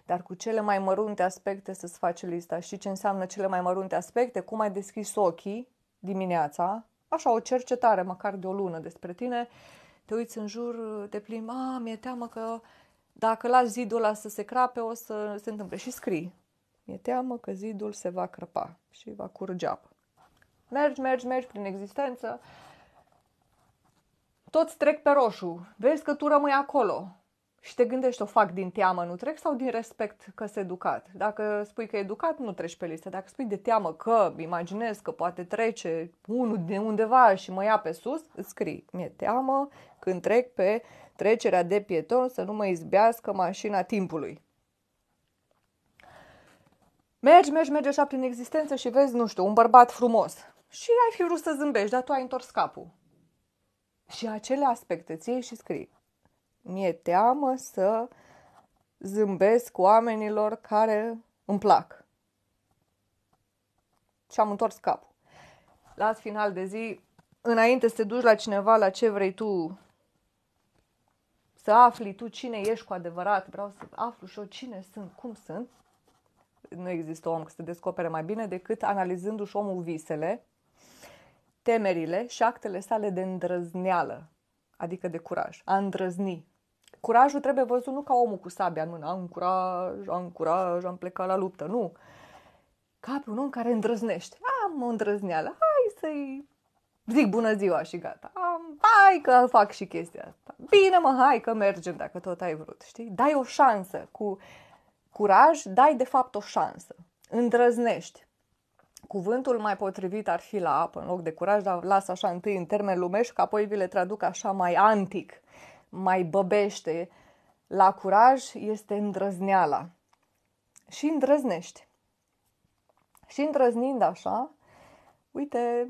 Dar cu cele mai mărunte aspecte să-ți faci lista. Și ce înseamnă cele mai mărunte aspecte? Cum ai deschis ochii dimineața, așa o cercetare măcar de o lună despre tine, te uiți în jur, te plimbi, a, mi-e teamă că dacă las zidul ăla să se crape, o să se întâmple. Și scrii. Mi-e teamă că zidul se va crăpa și va curge apă. Mergi, mergi, mergi prin existență. Toți trec pe roșu. Vezi că tu rămâi acolo. Și te gândești, o fac din teamă, nu trec sau din respect că sunt educat? Dacă spui că e educat, nu treci pe listă. Dacă spui de teamă că imaginez că poate trece unul de undeva și mă ia pe sus, îți scrii, mi-e teamă când trec pe trecerea de pieton să nu mă izbească mașina timpului. Mergi, mergi, mergi așa prin existență și vezi, nu știu, un bărbat frumos și ai fi vrut să zâmbești, dar tu ai întors capul. Și acele aspecte ție și scrii. Mi-e teamă să zâmbesc oamenilor care îmi plac. Și am întors capul. La final de zi, înainte să te duci la cineva, la ce vrei tu să afli tu cine ești cu adevărat, vreau să aflu și eu cine sunt, cum sunt, nu există om să se descopere mai bine decât analizându-și omul visele temerile și actele sale de îndrăzneală, adică de curaj, a îndrăzni. Curajul trebuie văzut nu ca omul cu sabia în mână, am curaj, am curaj, am plecat la luptă, nu. Ca pe un om care îndrăznește. Am o îndrăzneală, hai să-i zic bună ziua și gata. Am, hai că fac și chestia asta. Bine mă, hai că mergem dacă tot ai vrut, știi? Dai o șansă cu curaj, dai de fapt o șansă. Îndrăznești. Cuvântul mai potrivit ar fi la apă în loc de curaj, dar las așa întâi în termen lumești, că apoi vi le traduc așa mai antic, mai băbește. La curaj este îndrăzneala. Și îndrăznești. Și îndrăznind așa, uite,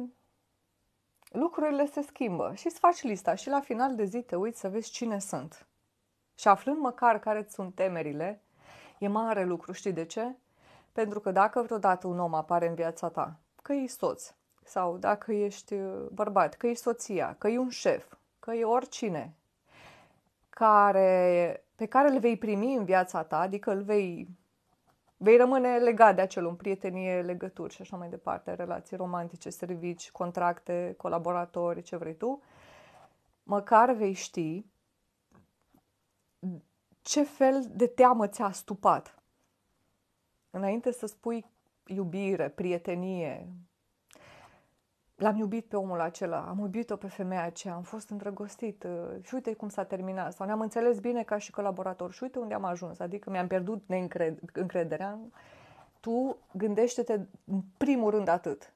lucrurile se schimbă și îți faci lista și la final de zi te uiți să vezi cine sunt. Și aflând măcar care sunt temerile, e mare lucru, știi de ce? Pentru că dacă vreodată un om apare în viața ta, că e soț sau dacă ești uh, bărbat, că e soția, că e un șef, că e oricine, care, pe care îl vei primi în viața ta, adică îl vei, vei rămâne legat de acel un prietenie, legături și așa mai departe, relații romantice, servici, contracte, colaboratori, ce vrei tu, măcar vei ști ce fel de teamă ți-a stupat Înainte să spui iubire, prietenie, l-am iubit pe omul acela, am iubit-o pe femeia aceea, am fost îndrăgostit uh, și uite cum s-a terminat sau ne-am înțeles bine ca și colaborator și uite unde am ajuns, adică mi-am pierdut neîncrederea. tu gândește-te în primul rând atât.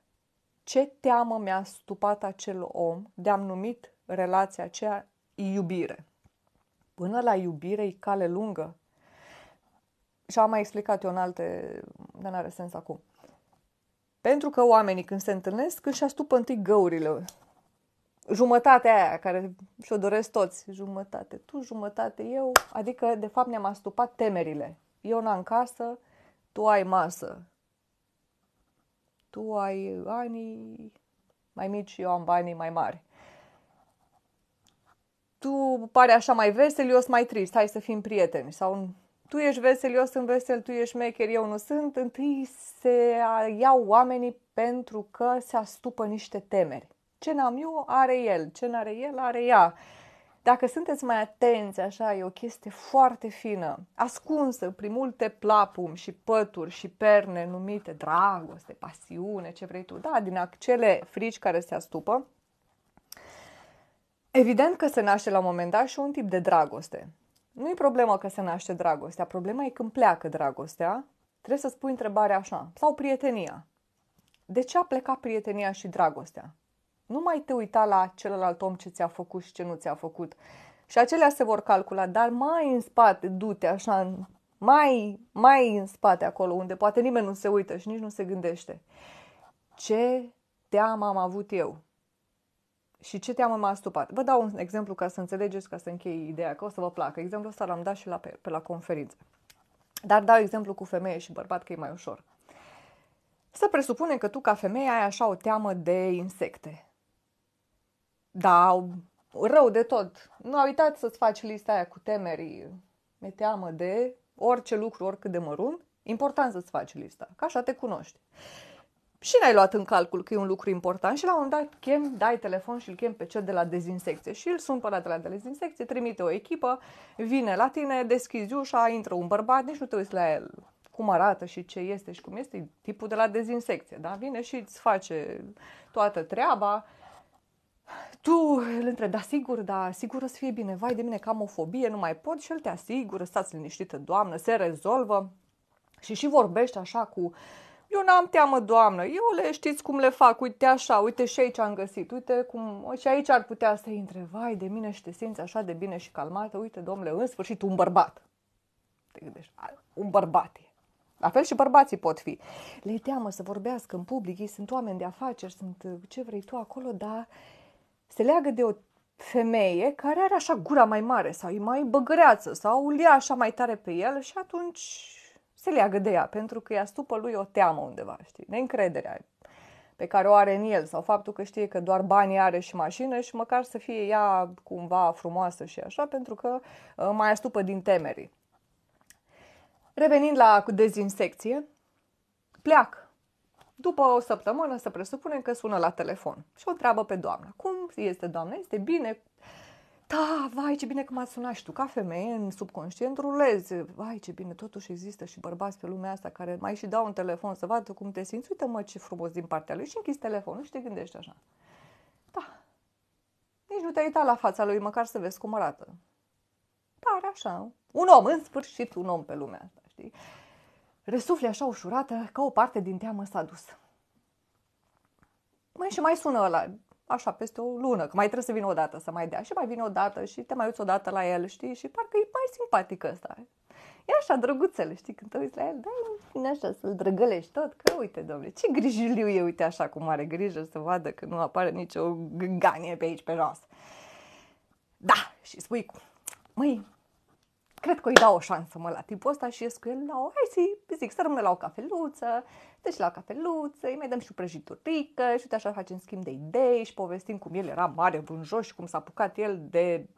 Ce teamă mi-a stupat acel om de-am numit relația aceea iubire? Până la iubire e cale lungă. Și am mai explicat eu în alte, dar n-are sens acum. Pentru că oamenii când se întâlnesc își astupă întâi găurile. Jumătatea aia care și-o doresc toți. Jumătate tu, jumătate eu. Adică, de fapt, ne-am astupat temerile. Eu n-am casă, tu ai masă. Tu ai anii mai mici, eu am banii mai mari. Tu pare așa mai vesel, eu sunt mai trist, hai să fim prieteni. Sau tu ești vesel, eu sunt vesel, tu ești maker, eu nu sunt, întâi se iau oamenii pentru că se astupă niște temeri. Ce n-am eu, are el. Ce n-are el, are ea. Dacă sunteți mai atenți, așa, e o chestie foarte fină, ascunsă prin multe plapum și pături și perne numite dragoste, pasiune, ce vrei tu, da, din acele frici care se astupă, Evident că se naște la un moment dat și un tip de dragoste nu e problema că se naște dragostea, problema e când pleacă dragostea, trebuie să-ți pui întrebarea așa, sau prietenia. De ce a plecat prietenia și dragostea? Nu mai te uita la celălalt om ce ți-a făcut și ce nu ți-a făcut. Și acelea se vor calcula, dar mai în spate, du-te așa, mai, mai în spate acolo, unde poate nimeni nu se uită și nici nu se gândește. Ce teamă am avut eu? și ce m-a stupat. Vă dau un exemplu ca să înțelegeți, ca să închei ideea, că o să vă placă. Exemplul ăsta l-am dat și la, pe, pe la conferință. Dar dau exemplu cu femeie și bărbat, că e mai ușor. Să presupunem că tu ca femeie ai așa o teamă de insecte. Da, rău de tot. Nu a uitat să-ți faci lista aia cu temeri. Mi-e teamă de orice lucru, oricât de mărunt. Important să-ți faci lista, că așa te cunoști și n-ai luat în calcul că e un lucru important și la un moment dat chem, dai telefon și îl chem pe cel de la dezinsecție și îl sun pe la de la dezinsecție, trimite o echipă, vine la tine, deschizi ușa, intră un bărbat, nici nu te uiți la el cum arată și ce este și cum este, tipul de la dezinsecție, da? Vine și îți face toată treaba, tu îl întrebi, da, sigur, da, sigur o să fie bine, vai de mine cam o fobie, nu mai pot și el te asigură, stați liniștită, doamnă, se rezolvă și și vorbești așa cu uh, eu n-am teamă, doamnă, eu le știți cum le fac, uite așa, uite și aici am găsit, uite cum, și aici ar putea să intre, vai de mine și te simți așa de bine și calmată, uite, domnule, în sfârșit un bărbat. Te gândești, un bărbat e. La fel și bărbații pot fi. Le teamă să vorbească în public, ei sunt oameni de afaceri, sunt ce vrei tu acolo, dar se leagă de o femeie care are așa gura mai mare sau e mai băgăreață sau îl ia așa mai tare pe el și atunci se leagă de ea, pentru că ea stupă lui o teamă undeva, știi, neîncrederea pe care o are în el sau faptul că știe că doar banii are și mașină și măcar să fie ea cumva frumoasă și așa, pentru că uh, mai astupă din temerii. Revenind la dezinsecție, pleacă. După o săptămână să presupunem că sună la telefon și o treabă pe doamna. Cum este doamna? Este bine? da, vai ce bine că m-a sunat și tu ca femeie în subconștient rulezi, vai ce bine, totuși există și bărbați pe lumea asta care mai și dau un telefon să vadă cum te simți, uite mă ce frumos din partea lui și închizi telefonul și te gândești așa. Da, nici nu te-ai uitat la fața lui, măcar să vezi cum arată. Pare așa, un om, în sfârșit un om pe lumea asta, știi? Resufli așa ușurată, ca o parte din teamă s-a dus. Mai și mai sună ăla, așa peste o lună, că mai trebuie să vină o dată să mai dea și mai vine o dată și te mai uiți o dată la el, știi? Și parcă e mai simpatic ăsta. E așa drăguțel, știi, când te uiți la el, da, e așa, să-l drăgălești tot, că uite, domnule, ce grijiliu e, uite așa, cu mare grijă să vadă că nu apare nicio gânganie pe aici, pe jos. Da, și spui, măi, cred că îi dau o șansă, mă, la tipul ăsta și ies cu el la o, hai să zic, să rămână la o cafeluță, deci la o cafeluță, îi mai dăm și o prăjiturică și uite așa facem schimb de idei și povestim cum el era mare vânjos și cum s-a apucat el de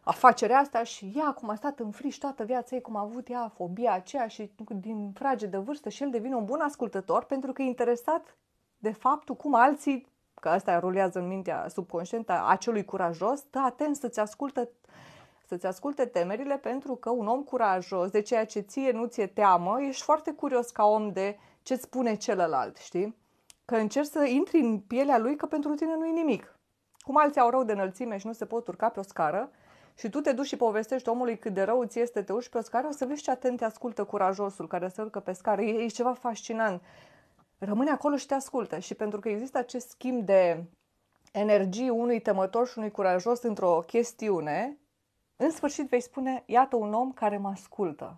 afacerea asta și ea cum a stat în friș toată viața ei, cum a avut ea fobia aceea și din frage de vârstă și el devine un bun ascultător pentru că e interesat de faptul cum alții, că asta rulează în mintea subconștientă a acelui curajos, stă atent să-ți ascultă să-ți asculte temerile pentru că un om curajos, de ceea ce ție nu ți-e teamă, ești foarte curios ca om de ce spune celălalt, știi? Că încerci să intri în pielea lui că pentru tine nu e nimic. Cum alții au rău de înălțime și nu se pot urca pe o scară, și tu te duci și povestești omului cât de rău ți este, te urci pe o scară, o să vezi ce atent te ascultă curajosul care se urcă pe scară. E, e ceva fascinant. Rămâne acolo și te ascultă. Și pentru că există acest schimb de energii unui temător și unui curajos într-o chestiune, în sfârșit vei spune, iată un om care mă ascultă.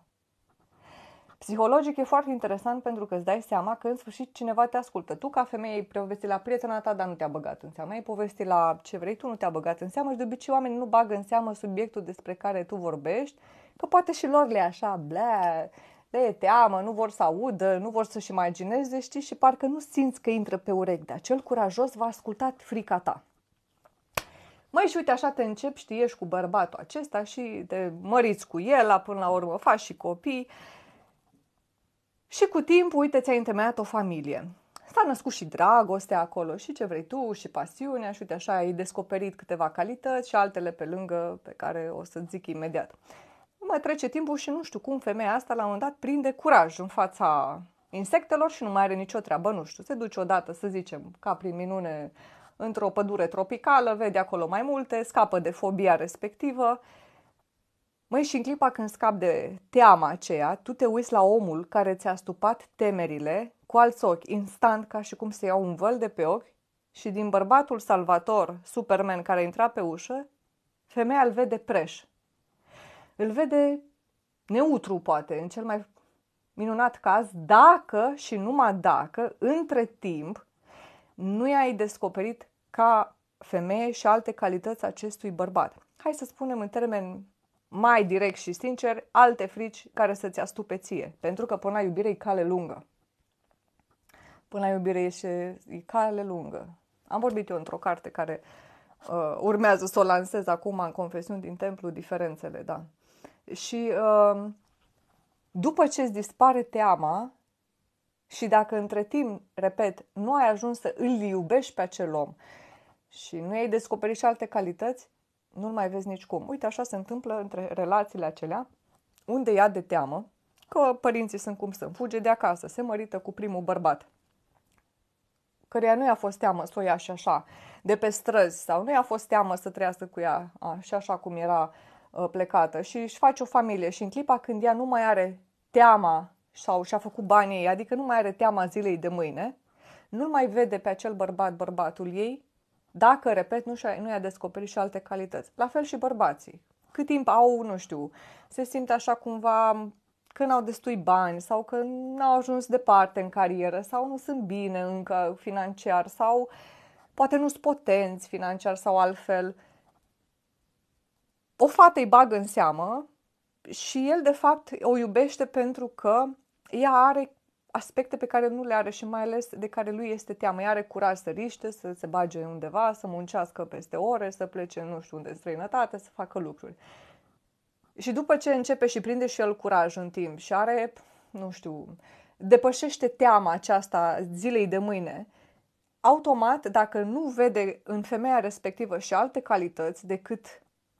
Psihologic e foarte interesant pentru că îți dai seama că în sfârșit cineva te ascultă. Tu ca femeie ai povestit la prietena ta, dar nu te-a băgat în seamă. Ai povestit la ce vrei tu, nu te-a băgat în seamă și de obicei oamenii nu bagă în seamă subiectul despre care tu vorbești, că poate și lor le așa, blea, le e teamă, nu vor să audă, nu vor să-și imagineze, știi, și parcă nu simți că intră pe urechi, dar cel curajos va asculta frica ta. Măi, și uite, așa te începi, știi, ești cu bărbatul acesta și te măriți cu el, până la urmă faci și copii. Și cu timpul, uite, ți-ai întemeiat o familie. S-a născut și dragostea acolo și ce vrei tu și pasiunea și uite așa ai descoperit câteva calități și altele pe lângă pe care o să zic imediat. Mă trece timpul și nu știu cum femeia asta la un moment dat prinde curaj în fața insectelor și nu mai are nicio treabă, nu știu, se duce odată, să zicem, ca prin minune într-o pădure tropicală, vede acolo mai multe, scapă de fobia respectivă. Măi, și în clipa când scap de teama aceea, tu te uiți la omul care ți-a stupat temerile cu alți ochi, instant, ca și cum se iau un văl de pe ochi și din bărbatul salvator, Superman, care intra pe ușă, femeia îl vede preș. Îl vede neutru, poate, în cel mai minunat caz, dacă și numai dacă, între timp, nu i-ai descoperit ca femeie și alte calități acestui bărbat. Hai să spunem în termeni mai direct și sincer, alte frici care să-ți astupe ție, pentru că până la iubire e cale lungă. Până la iubire e, e cale lungă. Am vorbit eu într-o carte care uh, urmează să o lansez acum în Confesiuni din Templu, diferențele, da. Și uh, după ce îți dispare teama și dacă între timp, repet, nu ai ajuns să îl iubești pe acel om și nu ai descoperit și alte calități, nu-l mai vezi nici cum. Uite, așa se întâmplă între relațiile acelea, unde ea de teamă că părinții sunt cum sunt, fuge de acasă, se mărită cu primul bărbat, căreia nu i-a fost teamă să o ia și așa, de pe străzi, sau nu i-a fost teamă să trăiască cu ea a, și așa cum era a, ă, plecată și își face o familie și în clipa când ea nu mai are teama sau și-a făcut banii ei, adică nu mai are teama zilei de mâine, nu mai vede pe acel bărbat bărbatul ei dacă, repet, nu, a nu i-a descoperit și alte calități. La fel și bărbații. Cât timp au, nu știu, se simt așa cumva că n-au destui bani sau că n-au ajuns departe în carieră sau nu sunt bine încă financiar sau poate nu sunt potenți financiar sau altfel. O fată îi bagă în seamă și el de fapt o iubește pentru că ea are aspecte pe care nu le are și mai ales de care lui este teamă. Ea are curaj să riște, să se bage undeva, să muncească peste ore, să plece nu știu unde, în străinătate, să facă lucruri. Și după ce începe și prinde și el curaj în timp și are, nu știu, depășește teama aceasta zilei de mâine, automat, dacă nu vede în femeia respectivă și alte calități decât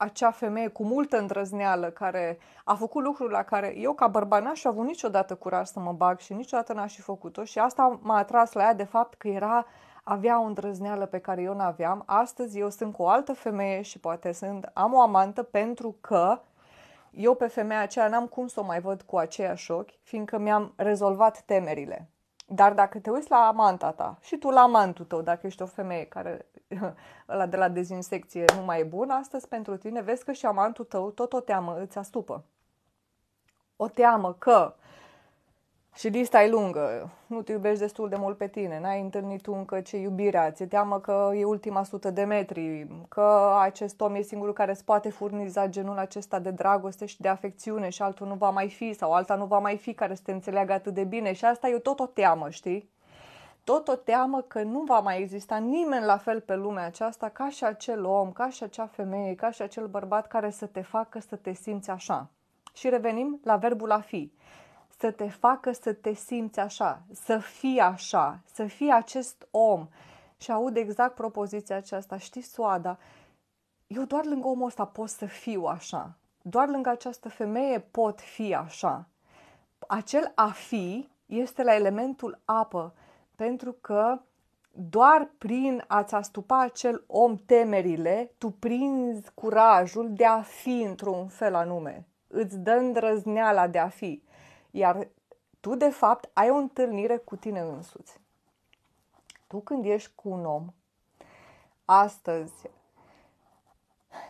acea femeie cu multă îndrăzneală care a făcut lucruri la care eu ca bărbat n-aș fi avut niciodată curaj să mă bag și niciodată n-aș fi făcut-o și asta m-a atras la ea de fapt că era avea o îndrăzneală pe care eu n-aveam. Astăzi eu sunt cu o altă femeie și poate sunt, am o amantă pentru că eu pe femeia aceea n-am cum să o mai văd cu aceiași ochi, fiindcă mi-am rezolvat temerile. Dar dacă te uiți la amanta ta și tu la amantul tău, dacă ești o femeie care ăla de la dezinsecție nu mai e bun astăzi pentru tine, vezi că și amantul tău tot o teamă îți astupă. O teamă că și lista e lungă, nu te iubești destul de mult pe tine, n-ai întâlnit încă ce iubirea, ți-e teamă că e ultima sută de metri, că acest om e singurul care îți poate furniza genul acesta de dragoste și de afecțiune și altul nu va mai fi sau alta nu va mai fi care să te înțeleagă atât de bine și asta e tot o teamă, știi? tot o teamă că nu va mai exista nimeni la fel pe lumea aceasta ca și acel om, ca și acea femeie, ca și acel bărbat care să te facă să te simți așa. Și revenim la verbul a fi. Să te facă să te simți așa, să fii așa, să fii acest om. Și aud exact propoziția aceasta, știi, Soada, eu doar lângă omul ăsta pot să fiu așa, doar lângă această femeie pot fi așa. Acel a fi este la elementul apă, pentru că doar prin a-ți astupa acel om temerile, tu prinzi curajul de a fi într-un fel anume. Îți dă îndrăzneala de a fi. Iar tu, de fapt, ai o întâlnire cu tine însuți. Tu când ești cu un om, astăzi,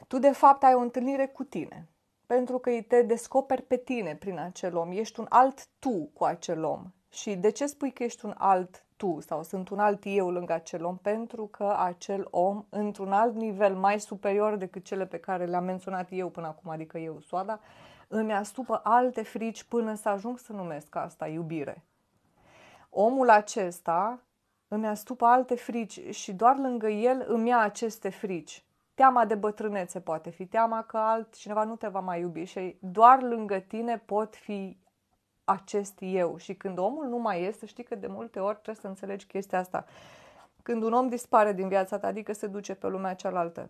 tu, de fapt, ai o întâlnire cu tine. Pentru că te descoperi pe tine prin acel om. Ești un alt tu cu acel om. Și de ce spui că ești un alt tu sau sunt un alt eu lângă acel om pentru că acel om, într-un alt nivel mai superior decât cele pe care le-am menționat eu până acum, adică eu, Soada, îmi astupă alte frici până să ajung să numesc asta iubire. Omul acesta îmi astupă alte frici și doar lângă el îmi ia aceste frici. Teama de bătrânețe poate fi, teama că altcineva nu te va mai iubi și doar lângă tine pot fi acest eu. Și când omul nu mai este, știi că de multe ori trebuie să înțelegi chestia asta. Când un om dispare din viața ta, adică se duce pe lumea cealaltă,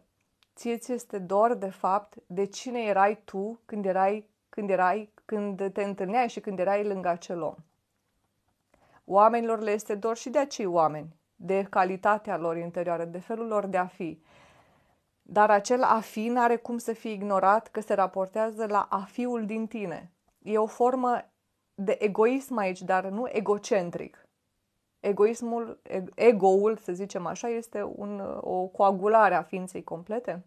ție ți este dor de fapt de cine erai tu când erai, când erai, când te întâlneai și când erai lângă acel om. Oamenilor le este dor și de acei oameni, de calitatea lor interioară, de felul lor de a fi. Dar acel a fi n-are cum să fie ignorat că se raportează la a fiul din tine. E o formă de egoism aici, dar nu egocentric. Egoismul, egoul, să zicem așa, este un, o coagulare a ființei complete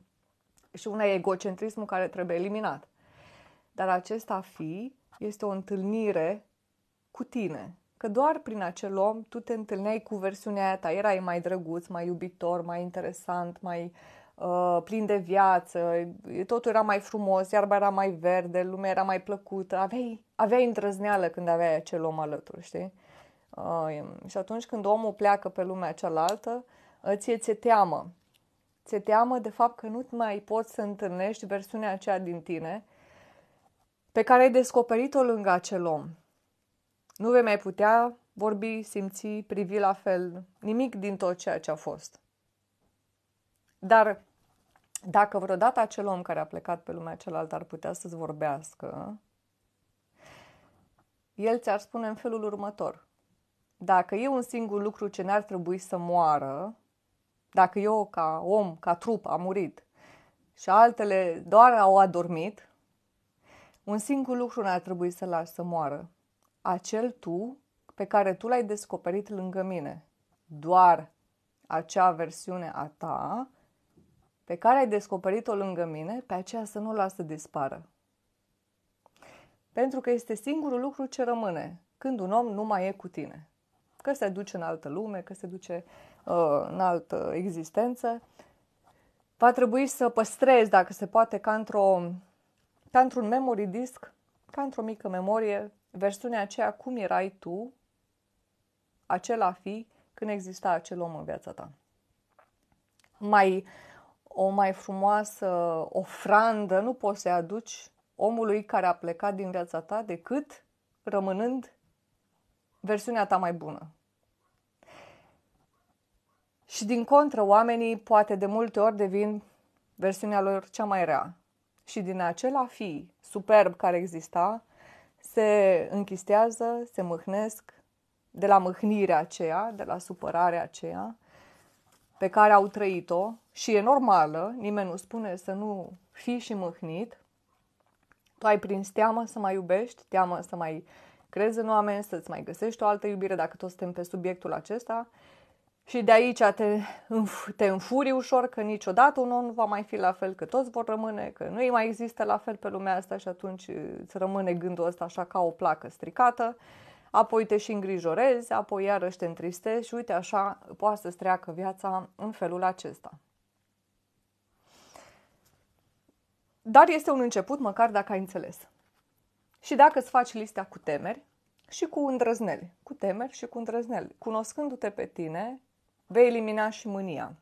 și un egocentrism care trebuie eliminat. Dar acesta a fi este o întâlnire cu tine. Că doar prin acel om tu te întâlneai cu versiunea ta, erai mai drăguț, mai iubitor, mai interesant, mai Uh, plin de viață, totul era mai frumos, iarba era mai verde, lumea era mai plăcută, aveai, aveai îndrăzneală când aveai acel om alături, știi? Uh, și atunci când omul pleacă pe lumea cealaltă, uh, ție ți-e teamă. Ți-e teamă de fapt că nu mai poți să întâlnești versiunea aceea din tine pe care ai descoperit-o lângă acel om. Nu vei mai putea vorbi, simți, privi la fel, nimic din tot ceea ce a fost. Dar dacă vreodată acel om care a plecat pe lumea celălalt ar putea să-ți vorbească, el ți-ar spune în felul următor. Dacă e un singur lucru ce n-ar trebui să moară, dacă eu ca om, ca trup a murit și altele doar au adormit, un singur lucru n-ar trebui să l lași să moară. Acel tu pe care tu l-ai descoperit lângă mine. Doar acea versiune a ta pe care ai descoperit-o lângă mine, pe aceea să nu o las dispară. Pentru că este singurul lucru ce rămâne când un om nu mai e cu tine. Că se duce în altă lume, că se duce uh, în altă existență. Va trebui să păstrezi, dacă se poate, ca, într-o, ca într-un memory disc, ca într-o mică memorie, versiunea aceea cum erai tu, acela fi, când exista acel om în viața ta. Mai o mai frumoasă ofrandă nu poți să-i aduci omului care a plecat din viața ta decât rămânând versiunea ta mai bună. Și din contră, oamenii poate de multe ori devin versiunea lor cea mai rea. Și din acela fi superb care exista, se închistează, se mâhnesc, de la mâhnirea aceea, de la supărarea aceea, pe care au trăit-o și e normală, nimeni nu spune să nu fii și mâhnit, tu ai prins teamă să mai iubești, teamă să mai crezi în oameni, să-ți mai găsești o altă iubire dacă toți suntem pe subiectul acesta și de aici te, te înfuri ușor că niciodată un om nu va mai fi la fel, că toți vor rămâne, că nu îi mai există la fel pe lumea asta și atunci îți rămâne gândul ăsta așa ca o placă stricată apoi te și îngrijorezi, apoi iarăși te întristești și uite așa poate să-ți treacă viața în felul acesta. Dar este un început, măcar dacă ai înțeles. Și dacă îți faci lista cu temeri și cu îndrăzneli, cu temeri și cu îndrăzneli, cunoscându-te pe tine, vei elimina și mânia.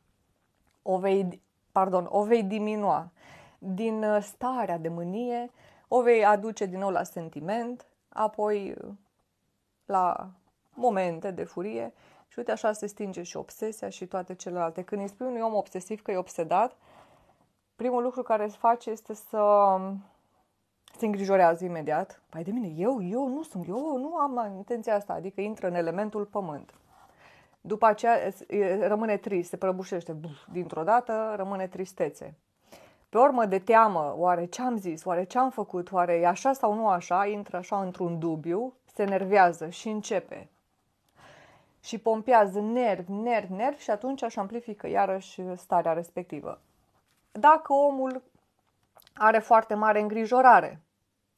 O vei, pardon, o vei diminua din uh, starea de mânie, o vei aduce din nou la sentiment, apoi uh, la momente de furie și uite așa se stinge și obsesia și toate celelalte. Când îi spui unui om obsesiv că e obsedat, primul lucru care îți face este să se îngrijorează imediat. Pai de mine, eu, eu nu sunt, eu nu am intenția asta, adică intră în elementul pământ. După aceea rămâne trist, se prăbușește buf, dintr-o dată, rămâne tristețe. Pe urmă de teamă, oare ce am zis, oare ce am făcut, oare e așa sau nu așa, intră așa într-un dubiu, se enervează și începe și pompează nervi, nervi, nervi și atunci își amplifică iarăși starea respectivă. Dacă omul are foarte mare îngrijorare,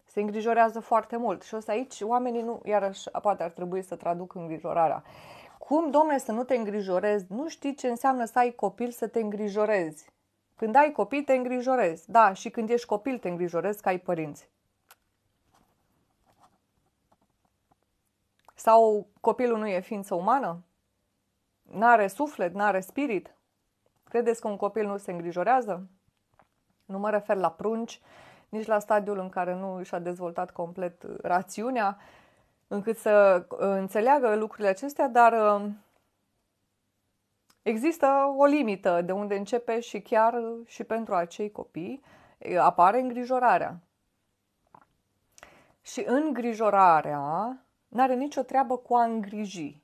se îngrijorează foarte mult și o să aici oamenii nu, iarăși poate ar trebui să traduc îngrijorarea. Cum, domne, să nu te îngrijorezi? Nu știi ce înseamnă să ai copil să te îngrijorezi. Când ai copii, te îngrijorezi. Da, și când ești copil, te îngrijorezi că ai părinți. Sau copilul nu e ființă umană? N-are suflet, n-are spirit? Credeți că un copil nu se îngrijorează? Nu mă refer la prunci, nici la stadiul în care nu și-a dezvoltat complet rațiunea, încât să înțeleagă lucrurile acestea, dar uh, există o limită de unde începe și chiar și pentru acei copii uh, apare îngrijorarea. Și îngrijorarea N-are nicio treabă cu a îngriji.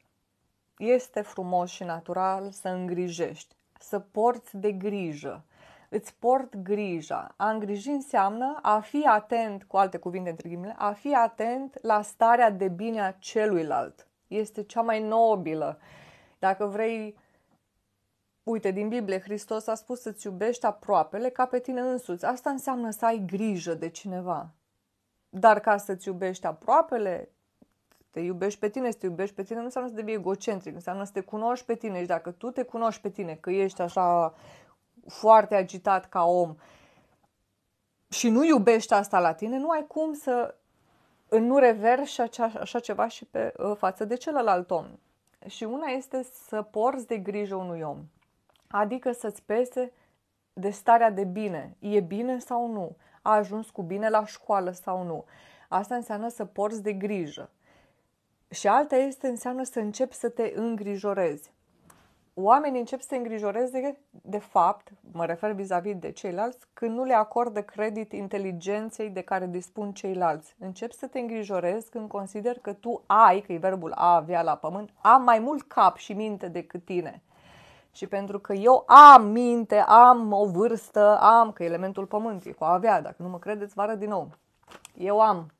Este frumos și natural să îngrijești, să porți de grijă. Îți port grija. A îngriji înseamnă a fi atent, cu alte cuvinte între ghimele, a fi atent la starea de bine a celuilalt. Este cea mai nobilă. Dacă vrei Uite, din Biblie, Hristos a spus să-ți iubești aproapele ca pe tine însuți. Asta înseamnă să ai grijă de cineva. Dar ca să-ți iubești aproapele, te iubești pe tine, să te iubești pe tine nu înseamnă să devii egocentric, înseamnă să te cunoști pe tine și dacă tu te cunoști pe tine, că ești așa foarte agitat ca om și nu iubești asta la tine, nu ai cum să nu reverși așa, așa ceva și pe uh, față de celălalt om. Și una este să porți de grijă unui om, adică să-ți pese de starea de bine. E bine sau nu? A ajuns cu bine la școală sau nu? Asta înseamnă să porți de grijă. Și alta este înseamnă să începi să te îngrijorezi. Oamenii încep să se îngrijoreze, de fapt, mă refer vis-a-vis de ceilalți, când nu le acordă credit inteligenței de care dispun ceilalți. Încep să te îngrijorezi când consider că tu ai, că e verbul a avea la pământ, am mai mult cap și minte decât tine. Și pentru că eu am minte, am o vârstă, am, că elementul pământ e cu avea, dacă nu mă credeți, vă arăt din nou. Eu am.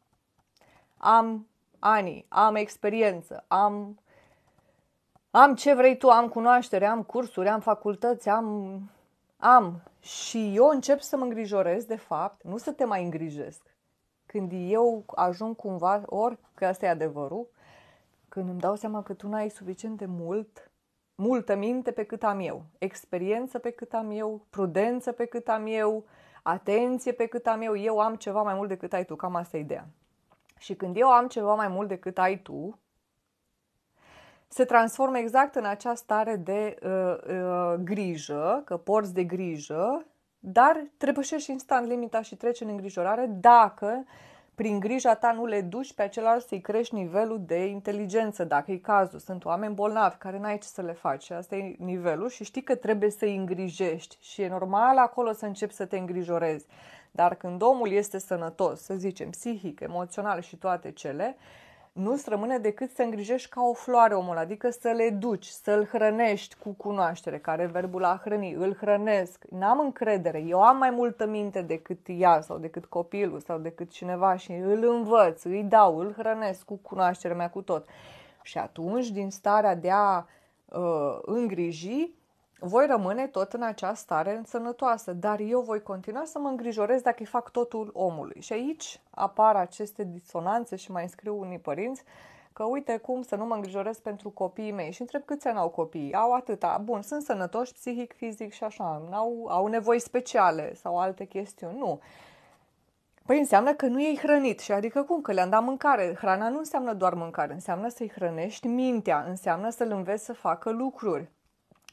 Am ani, am experiență, am, am ce vrei tu, am cunoaștere, am cursuri, am facultăți, am, am. Și eu încep să mă îngrijorez, de fapt, nu să te mai îngrijesc. Când eu ajung cumva, ori că asta e adevărul, când îmi dau seama că tu n-ai suficient de mult, multă minte pe cât am eu, experiență pe cât am eu, prudență pe cât am eu, atenție pe cât am eu, eu am ceva mai mult decât ai tu, cam asta e ideea și când eu am ceva mai mult decât ai tu, se transformă exact în acea stare de uh, uh, grijă, că porți de grijă, dar trebuie și instant limita și trece în îngrijorare dacă prin grija ta nu le duci pe același să-i crești nivelul de inteligență, dacă e cazul. Sunt oameni bolnavi care n-ai ce să le faci și asta e nivelul și știi că trebuie să-i îngrijești și e normal acolo să începi să te îngrijorezi. Dar când omul este sănătos, să zicem, psihic, emoțional și toate cele, nu îți rămâne decât să îngrijești ca o floare omul, adică să le duci, să-l hrănești cu cunoaștere, care verbul a hrăni, îl hrănesc, n-am încredere, eu am mai multă minte decât ea sau decât copilul sau decât cineva și îl învăț, îi dau, îl hrănesc cu cunoașterea mea, cu tot. Și atunci, din starea de a uh, îngriji, voi rămâne tot în această stare însănătoasă, dar eu voi continua să mă îngrijorez dacă îi fac totul omului. Și aici apar aceste disonanțe și mai scriu unii părinți că uite cum să nu mă îngrijorez pentru copiii mei și întreb câți ani au copiii. Au atâta. Bun, sunt sănătoși psihic, fizic și așa. Au, au nevoi speciale sau alte chestiuni. Nu. Păi înseamnă că nu i-ai hrănit și adică cum? Că le-am dat mâncare. Hrana nu înseamnă doar mâncare, înseamnă să-i hrănești mintea, înseamnă să-l înveți să facă lucruri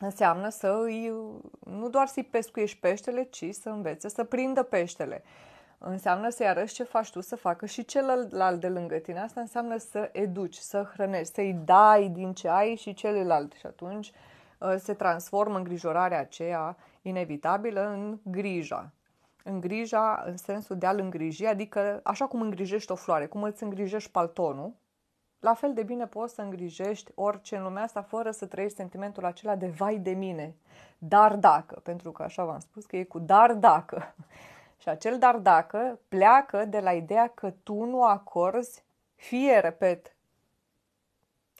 înseamnă să îi, nu doar să-i pescuiești peștele, ci să învețe să prindă peștele. Înseamnă să-i arăți ce faci tu să facă și celălalt de lângă tine. Asta înseamnă să educi, să hrănești, să-i dai din ce ai și celălalt. Și atunci uh, se transformă îngrijorarea aceea inevitabilă în grija. În grija, în sensul de a-l îngriji, adică așa cum îngrijești o floare, cum îți îngrijești paltonul, la fel de bine poți să îngrijești orice în lumea asta fără să trăiești sentimentul acela de vai de mine. Dar dacă, pentru că așa v-am spus că e cu dar dacă. Și acel dar dacă pleacă de la ideea că tu nu acorzi, fie, repet,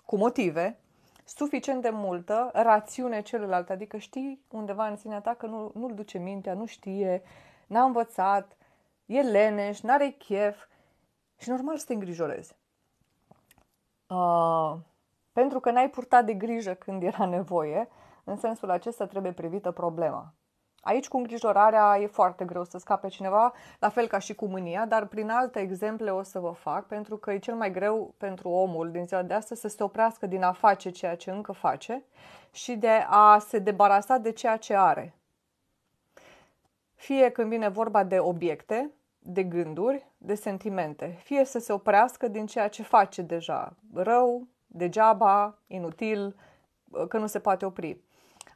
cu motive, suficient de multă rațiune celălalt. Adică știi undeva în sinea ta că nu, nu-l duce mintea, nu știe, n-a învățat, e leneș, n-are chef și normal să te îngrijorezi uh, pentru că n-ai purtat de grijă când era nevoie, în sensul acesta trebuie privită problema. Aici cu îngrijorarea e foarte greu să scape cineva, la fel ca și cu mânia, dar prin alte exemple o să vă fac, pentru că e cel mai greu pentru omul din ziua de astăzi să se oprească din a face ceea ce încă face și de a se debarasa de ceea ce are. Fie când vine vorba de obiecte, de gânduri, de sentimente. Fie să se oprească din ceea ce face deja, rău, degeaba, inutil, că nu se poate opri.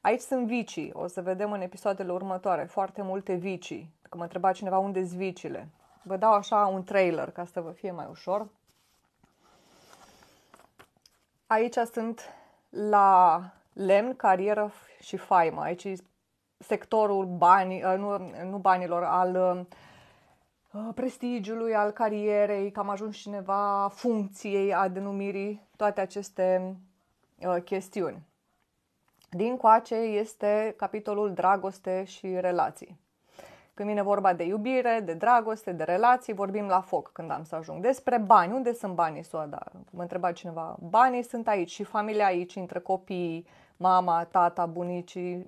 Aici sunt vicii, o să vedem în episoadele următoare, foarte multe vicii. Că mă întreba cineva unde sunt vicile. Vă dau așa un trailer ca să vă fie mai ușor. Aici sunt la lemn, carieră și faimă. Aici sectorul bani, nu, nu banilor, al Ah, prestigiului, al carierei, că am ajuns cineva, funcției, a denumirii, toate aceste ah, chestiuni. Din coace este capitolul dragoste și relații. Când vine vorba de iubire, de dragoste, de relații, vorbim la foc când am să ajung. Despre bani, unde sunt banii, Soada? Mă întreba cineva. Banii sunt aici și familia aici, între copii, mama, tata, bunicii,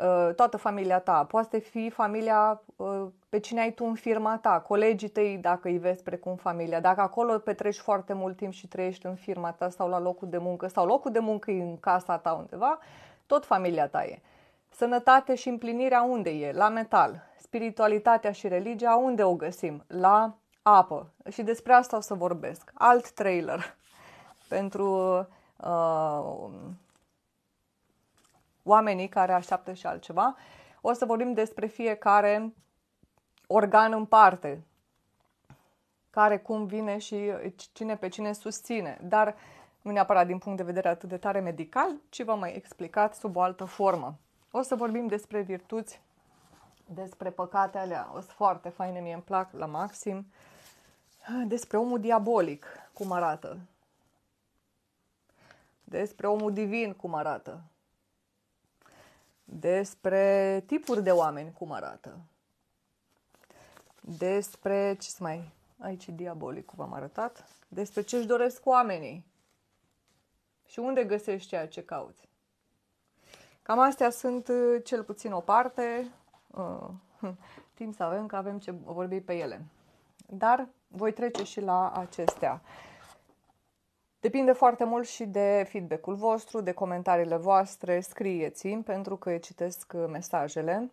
Uh, toată familia ta, poate fi familia uh, pe cine ai tu în firma ta, colegii tăi dacă îi vezi precum familia, dacă acolo petreci foarte mult timp și trăiești în firma ta sau la locul de muncă sau locul de muncă e în casa ta undeva, tot familia ta e. Sănătate și împlinirea unde e? La metal. Spiritualitatea și religia unde o găsim? La apă. Și despre asta o să vorbesc. Alt trailer pentru uh, oamenii care așteaptă și altceva. O să vorbim despre fiecare organ în parte, care cum vine și cine pe cine susține, dar nu neapărat din punct de vedere atât de tare medical, ci v-am mai explicat sub o altă formă. O să vorbim despre virtuți, despre păcate alea, o să foarte faine, mie îmi plac la maxim, despre omul diabolic, cum arată, despre omul divin, cum arată, despre tipuri de oameni, cum arată, despre ce mai aici diabolic v-am arătat, despre ce își doresc oamenii și unde găsești ceea ce cauți. Cam astea sunt uh, cel puțin o parte, uh, hm, timp să avem că avem ce vorbi pe ele. Dar voi trece și la acestea. Depinde foarte mult și de feedback-ul vostru, de comentariile voastre, scrieți-mi pentru că citesc uh, mesajele.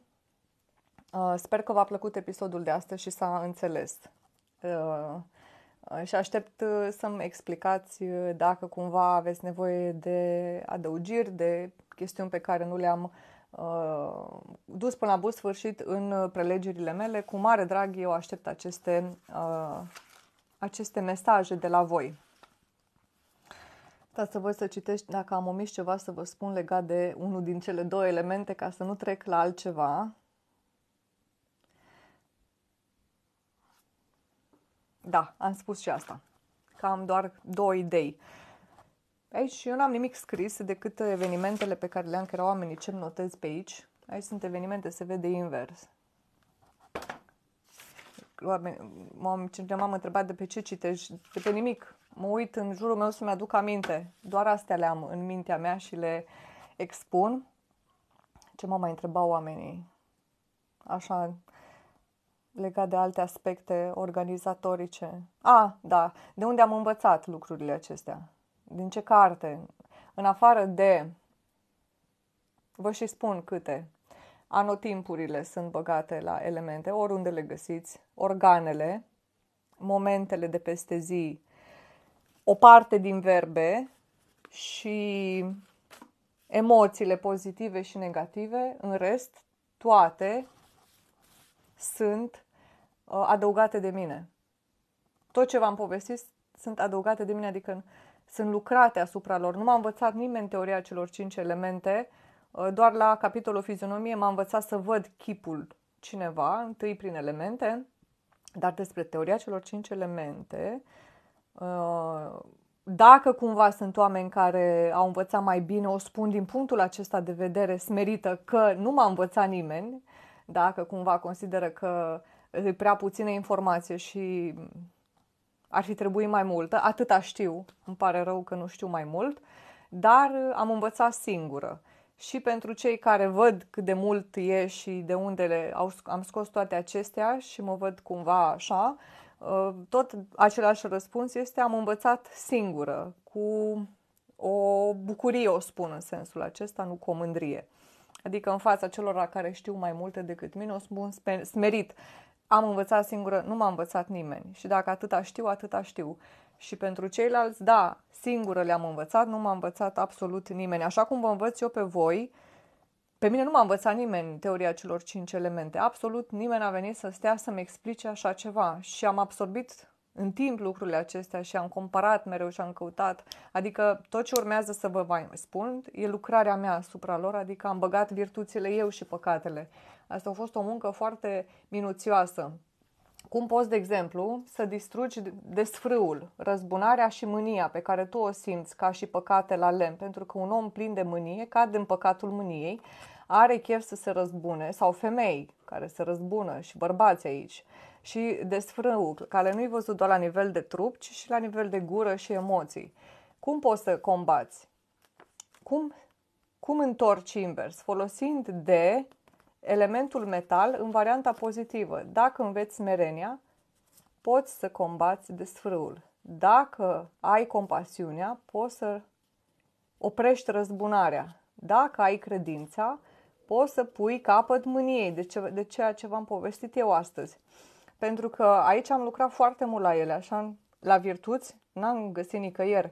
Uh, sper că v-a plăcut episodul de astăzi și s-a înțeles. Uh, și aștept să-mi explicați dacă cumva aveți nevoie de adăugiri, de chestiuni pe care nu le-am dus până la bun sfârșit în prelegerile mele. Cu mare drag eu aștept aceste, aceste mesaje de la voi să voi să citești, dacă am omis ceva, să vă spun legat de unul din cele două elemente, ca să nu trec la altceva. Da, am spus și asta. Că am doar două idei. Aici eu n-am nimic scris decât evenimentele pe care le-am, că erau oamenii ce notez pe aici. Aici sunt evenimente, se vede invers oameni, m-am, m-am întrebat de pe ce citești, de pe nimic. Mă uit în jurul meu să-mi aduc aminte. Doar astea le am în mintea mea și le expun. Ce mă mai întrebau oamenii? Așa, legat de alte aspecte organizatorice. A, da, de unde am învățat lucrurile acestea? Din ce carte? În afară de... Vă și spun câte Anotimpurile sunt băgate la elemente, oriunde le găsiți, organele, momentele de peste zi, o parte din verbe și emoțiile pozitive și negative, în rest, toate sunt uh, adăugate de mine. Tot ce v-am povestit sunt adăugate de mine, adică sunt lucrate asupra lor. Nu m-a învățat nimeni teoria celor cinci elemente Ă, doar la capitolul fizionomie m-am învățat să văd chipul cineva, întâi prin elemente, dar despre teoria celor cinci elemente, ă, dacă cumva sunt oameni care au învățat mai bine, o spun din punctul acesta de vedere smerită că nu m-a învățat nimeni, dacă cumva consideră că e prea puțină informație și ar fi trebuit mai multă, atâta știu, îmi pare rău că nu știu mai mult, dar am învățat singură și pentru cei care văd cât de mult e și de unde le au, am scos toate acestea și mă văd cumva așa, uh, tot același răspuns este am învățat singură, cu o bucurie, o spun în sensul acesta, nu cu o mândrie. Adică în fața celor la care știu mai multe decât mine, o spun smerit. Am învățat singură, nu m-a învățat nimeni. Și dacă atâta știu, atâta știu. Și pentru ceilalți, da, singură le-am învățat, nu m-a învățat absolut nimeni. Așa cum vă învăț eu pe voi, pe mine nu m-a învățat nimeni teoria celor cinci elemente. Absolut nimeni a venit să stea să-mi explice așa ceva. Și am absorbit în timp lucrurile acestea și am comparat mereu și am căutat. Adică tot ce urmează să vă mai spun e lucrarea mea asupra lor, adică am băgat virtuțile eu și păcatele. Asta a fost o muncă foarte minuțioasă cum poți, de exemplu, să distrugi desfrâul, răzbunarea și mânia pe care tu o simți ca și păcate la lemn, pentru că un om plin de mânie cade în păcatul mâniei, are chef să se răzbune, sau femei care se răzbună și bărbați aici, și desfrâul, care nu-i văzut doar la nivel de trup, ci și la nivel de gură și emoții. Cum poți să combați? Cum, cum întorci invers? Folosind de elementul metal în varianta pozitivă. Dacă înveți smerenia, poți să combați desfrâul. Dacă ai compasiunea, poți să oprești răzbunarea. Dacă ai credința, poți să pui capăt mâniei de, ce, de ceea ce v-am povestit eu astăzi. Pentru că aici am lucrat foarte mult la ele, așa, la virtuți, n-am găsit nicăieri.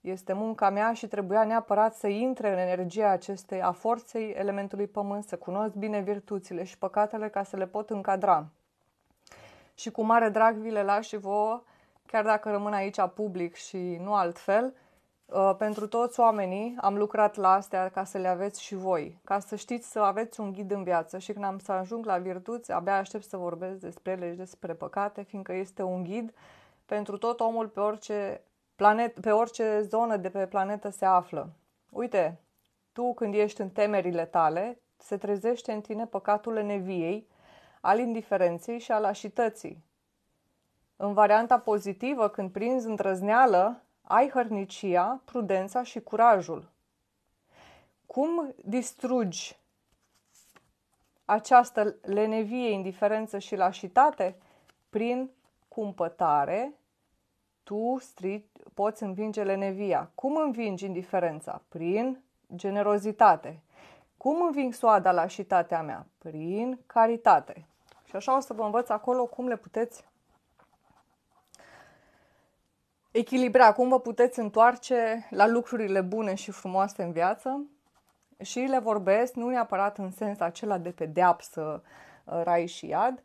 Este munca mea și trebuia neapărat să intre în energia acestei a forței elementului pământ, să cunosc bine virtuțile și păcatele ca să le pot încadra. Și cu mare drag vi le las și vouă, chiar dacă rămân aici public și nu altfel, uh, pentru toți oamenii am lucrat la astea ca să le aveți și voi, ca să știți să aveți un ghid în viață și când am să ajung la virtuți, abia aștept să vorbesc despre ele și despre păcate, fiindcă este un ghid pentru tot omul pe orice planet, pe orice zonă de pe planetă se află. Uite, tu când ești în temerile tale, se trezește în tine păcatul neviei, al indiferenței și al așității. În varianta pozitivă, când prinzi îndrăzneală, ai hărnicia, prudența și curajul. Cum distrugi această lenevie, indiferență și lașitate? Prin cumpătare, tu stri, poți învinge lenevia. Cum învingi indiferența? Prin generozitate. Cum înving soada șitatea mea? Prin caritate. Și așa o să vă învăț acolo cum le puteți echilibra, cum vă puteți întoarce la lucrurile bune și frumoase în viață și le vorbesc nu neapărat în sens acela de pedeapsă, uh, rai și iad,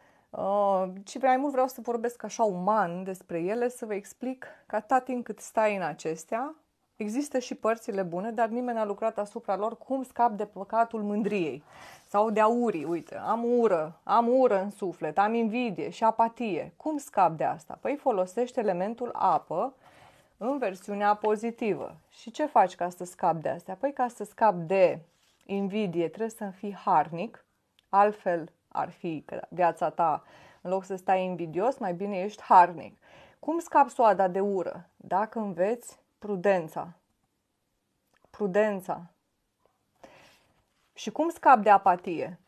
ci oh, mai mult vreau să vorbesc așa uman despre ele, să vă explic că atât timp cât stai în acestea, există și părțile bune, dar nimeni n-a lucrat asupra lor cum scap de păcatul mândriei sau de aurii. Uite, am ură, am ură în suflet, am invidie și apatie. Cum scap de asta? Păi folosești elementul apă în versiunea pozitivă. Și ce faci ca să scapi de astea? Păi ca să scapi de invidie trebuie să fii harnic, altfel ar fi viața ta. În loc să stai invidios, mai bine ești harnic. Cum scapi soada de ură? Dacă înveți prudența. Prudența. Și cum scapi de apatie?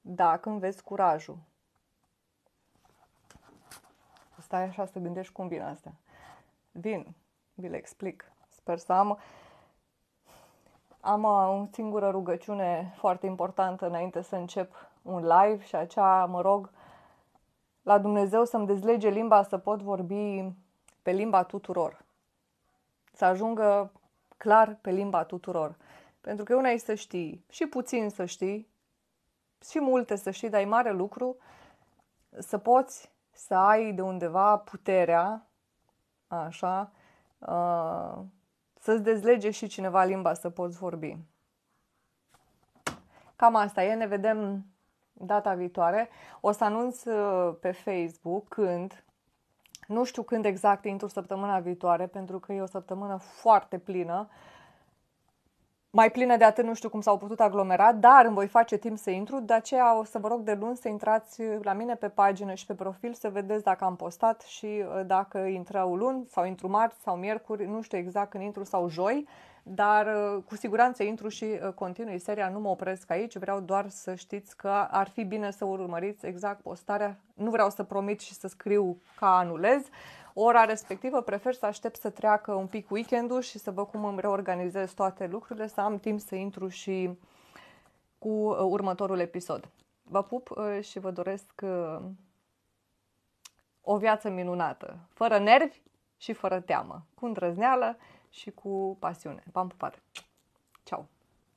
Dacă înveți curajul. Stai așa să te gândești cum vin astea. Vin, vi le explic. Sper să am... Am o uh, singură rugăciune foarte importantă înainte să încep un live și acea, mă rog, la Dumnezeu să-mi dezlege limba să pot vorbi pe limba tuturor. Să ajungă clar pe limba tuturor. Pentru că una e să știi și puțin să știi și multe să știi, dar e mare lucru să poți să ai de undeva puterea, așa, uh, să-ți dezlege și cineva limba să poți vorbi. Cam asta e, ne vedem data viitoare. O să anunț uh, pe Facebook când, nu știu când exact intru săptămâna viitoare, pentru că e o săptămână foarte plină. Mai plină de atât nu știu cum s-au putut aglomera, dar îmi voi face timp să intru, de aceea o să vă rog de luni să intrați la mine pe pagină și pe profil să vedeți dacă am postat și uh, dacă intrau luni sau intru marți sau miercuri, nu știu exact când intru sau joi dar uh, cu siguranță intru și uh, continui seria, nu mă opresc aici, vreau doar să știți că ar fi bine să urmăriți exact postarea, nu vreau să promit și să scriu ca anulez, ora respectivă prefer să aștept să treacă un pic weekendul și să văd cum îmi reorganizez toate lucrurile, să am timp să intru și cu uh, următorul episod. Vă pup și vă doresc o viață minunată, fără nervi și fără teamă, cu îndrăzneală, și cu pasiune. V-am pupat! Ciao!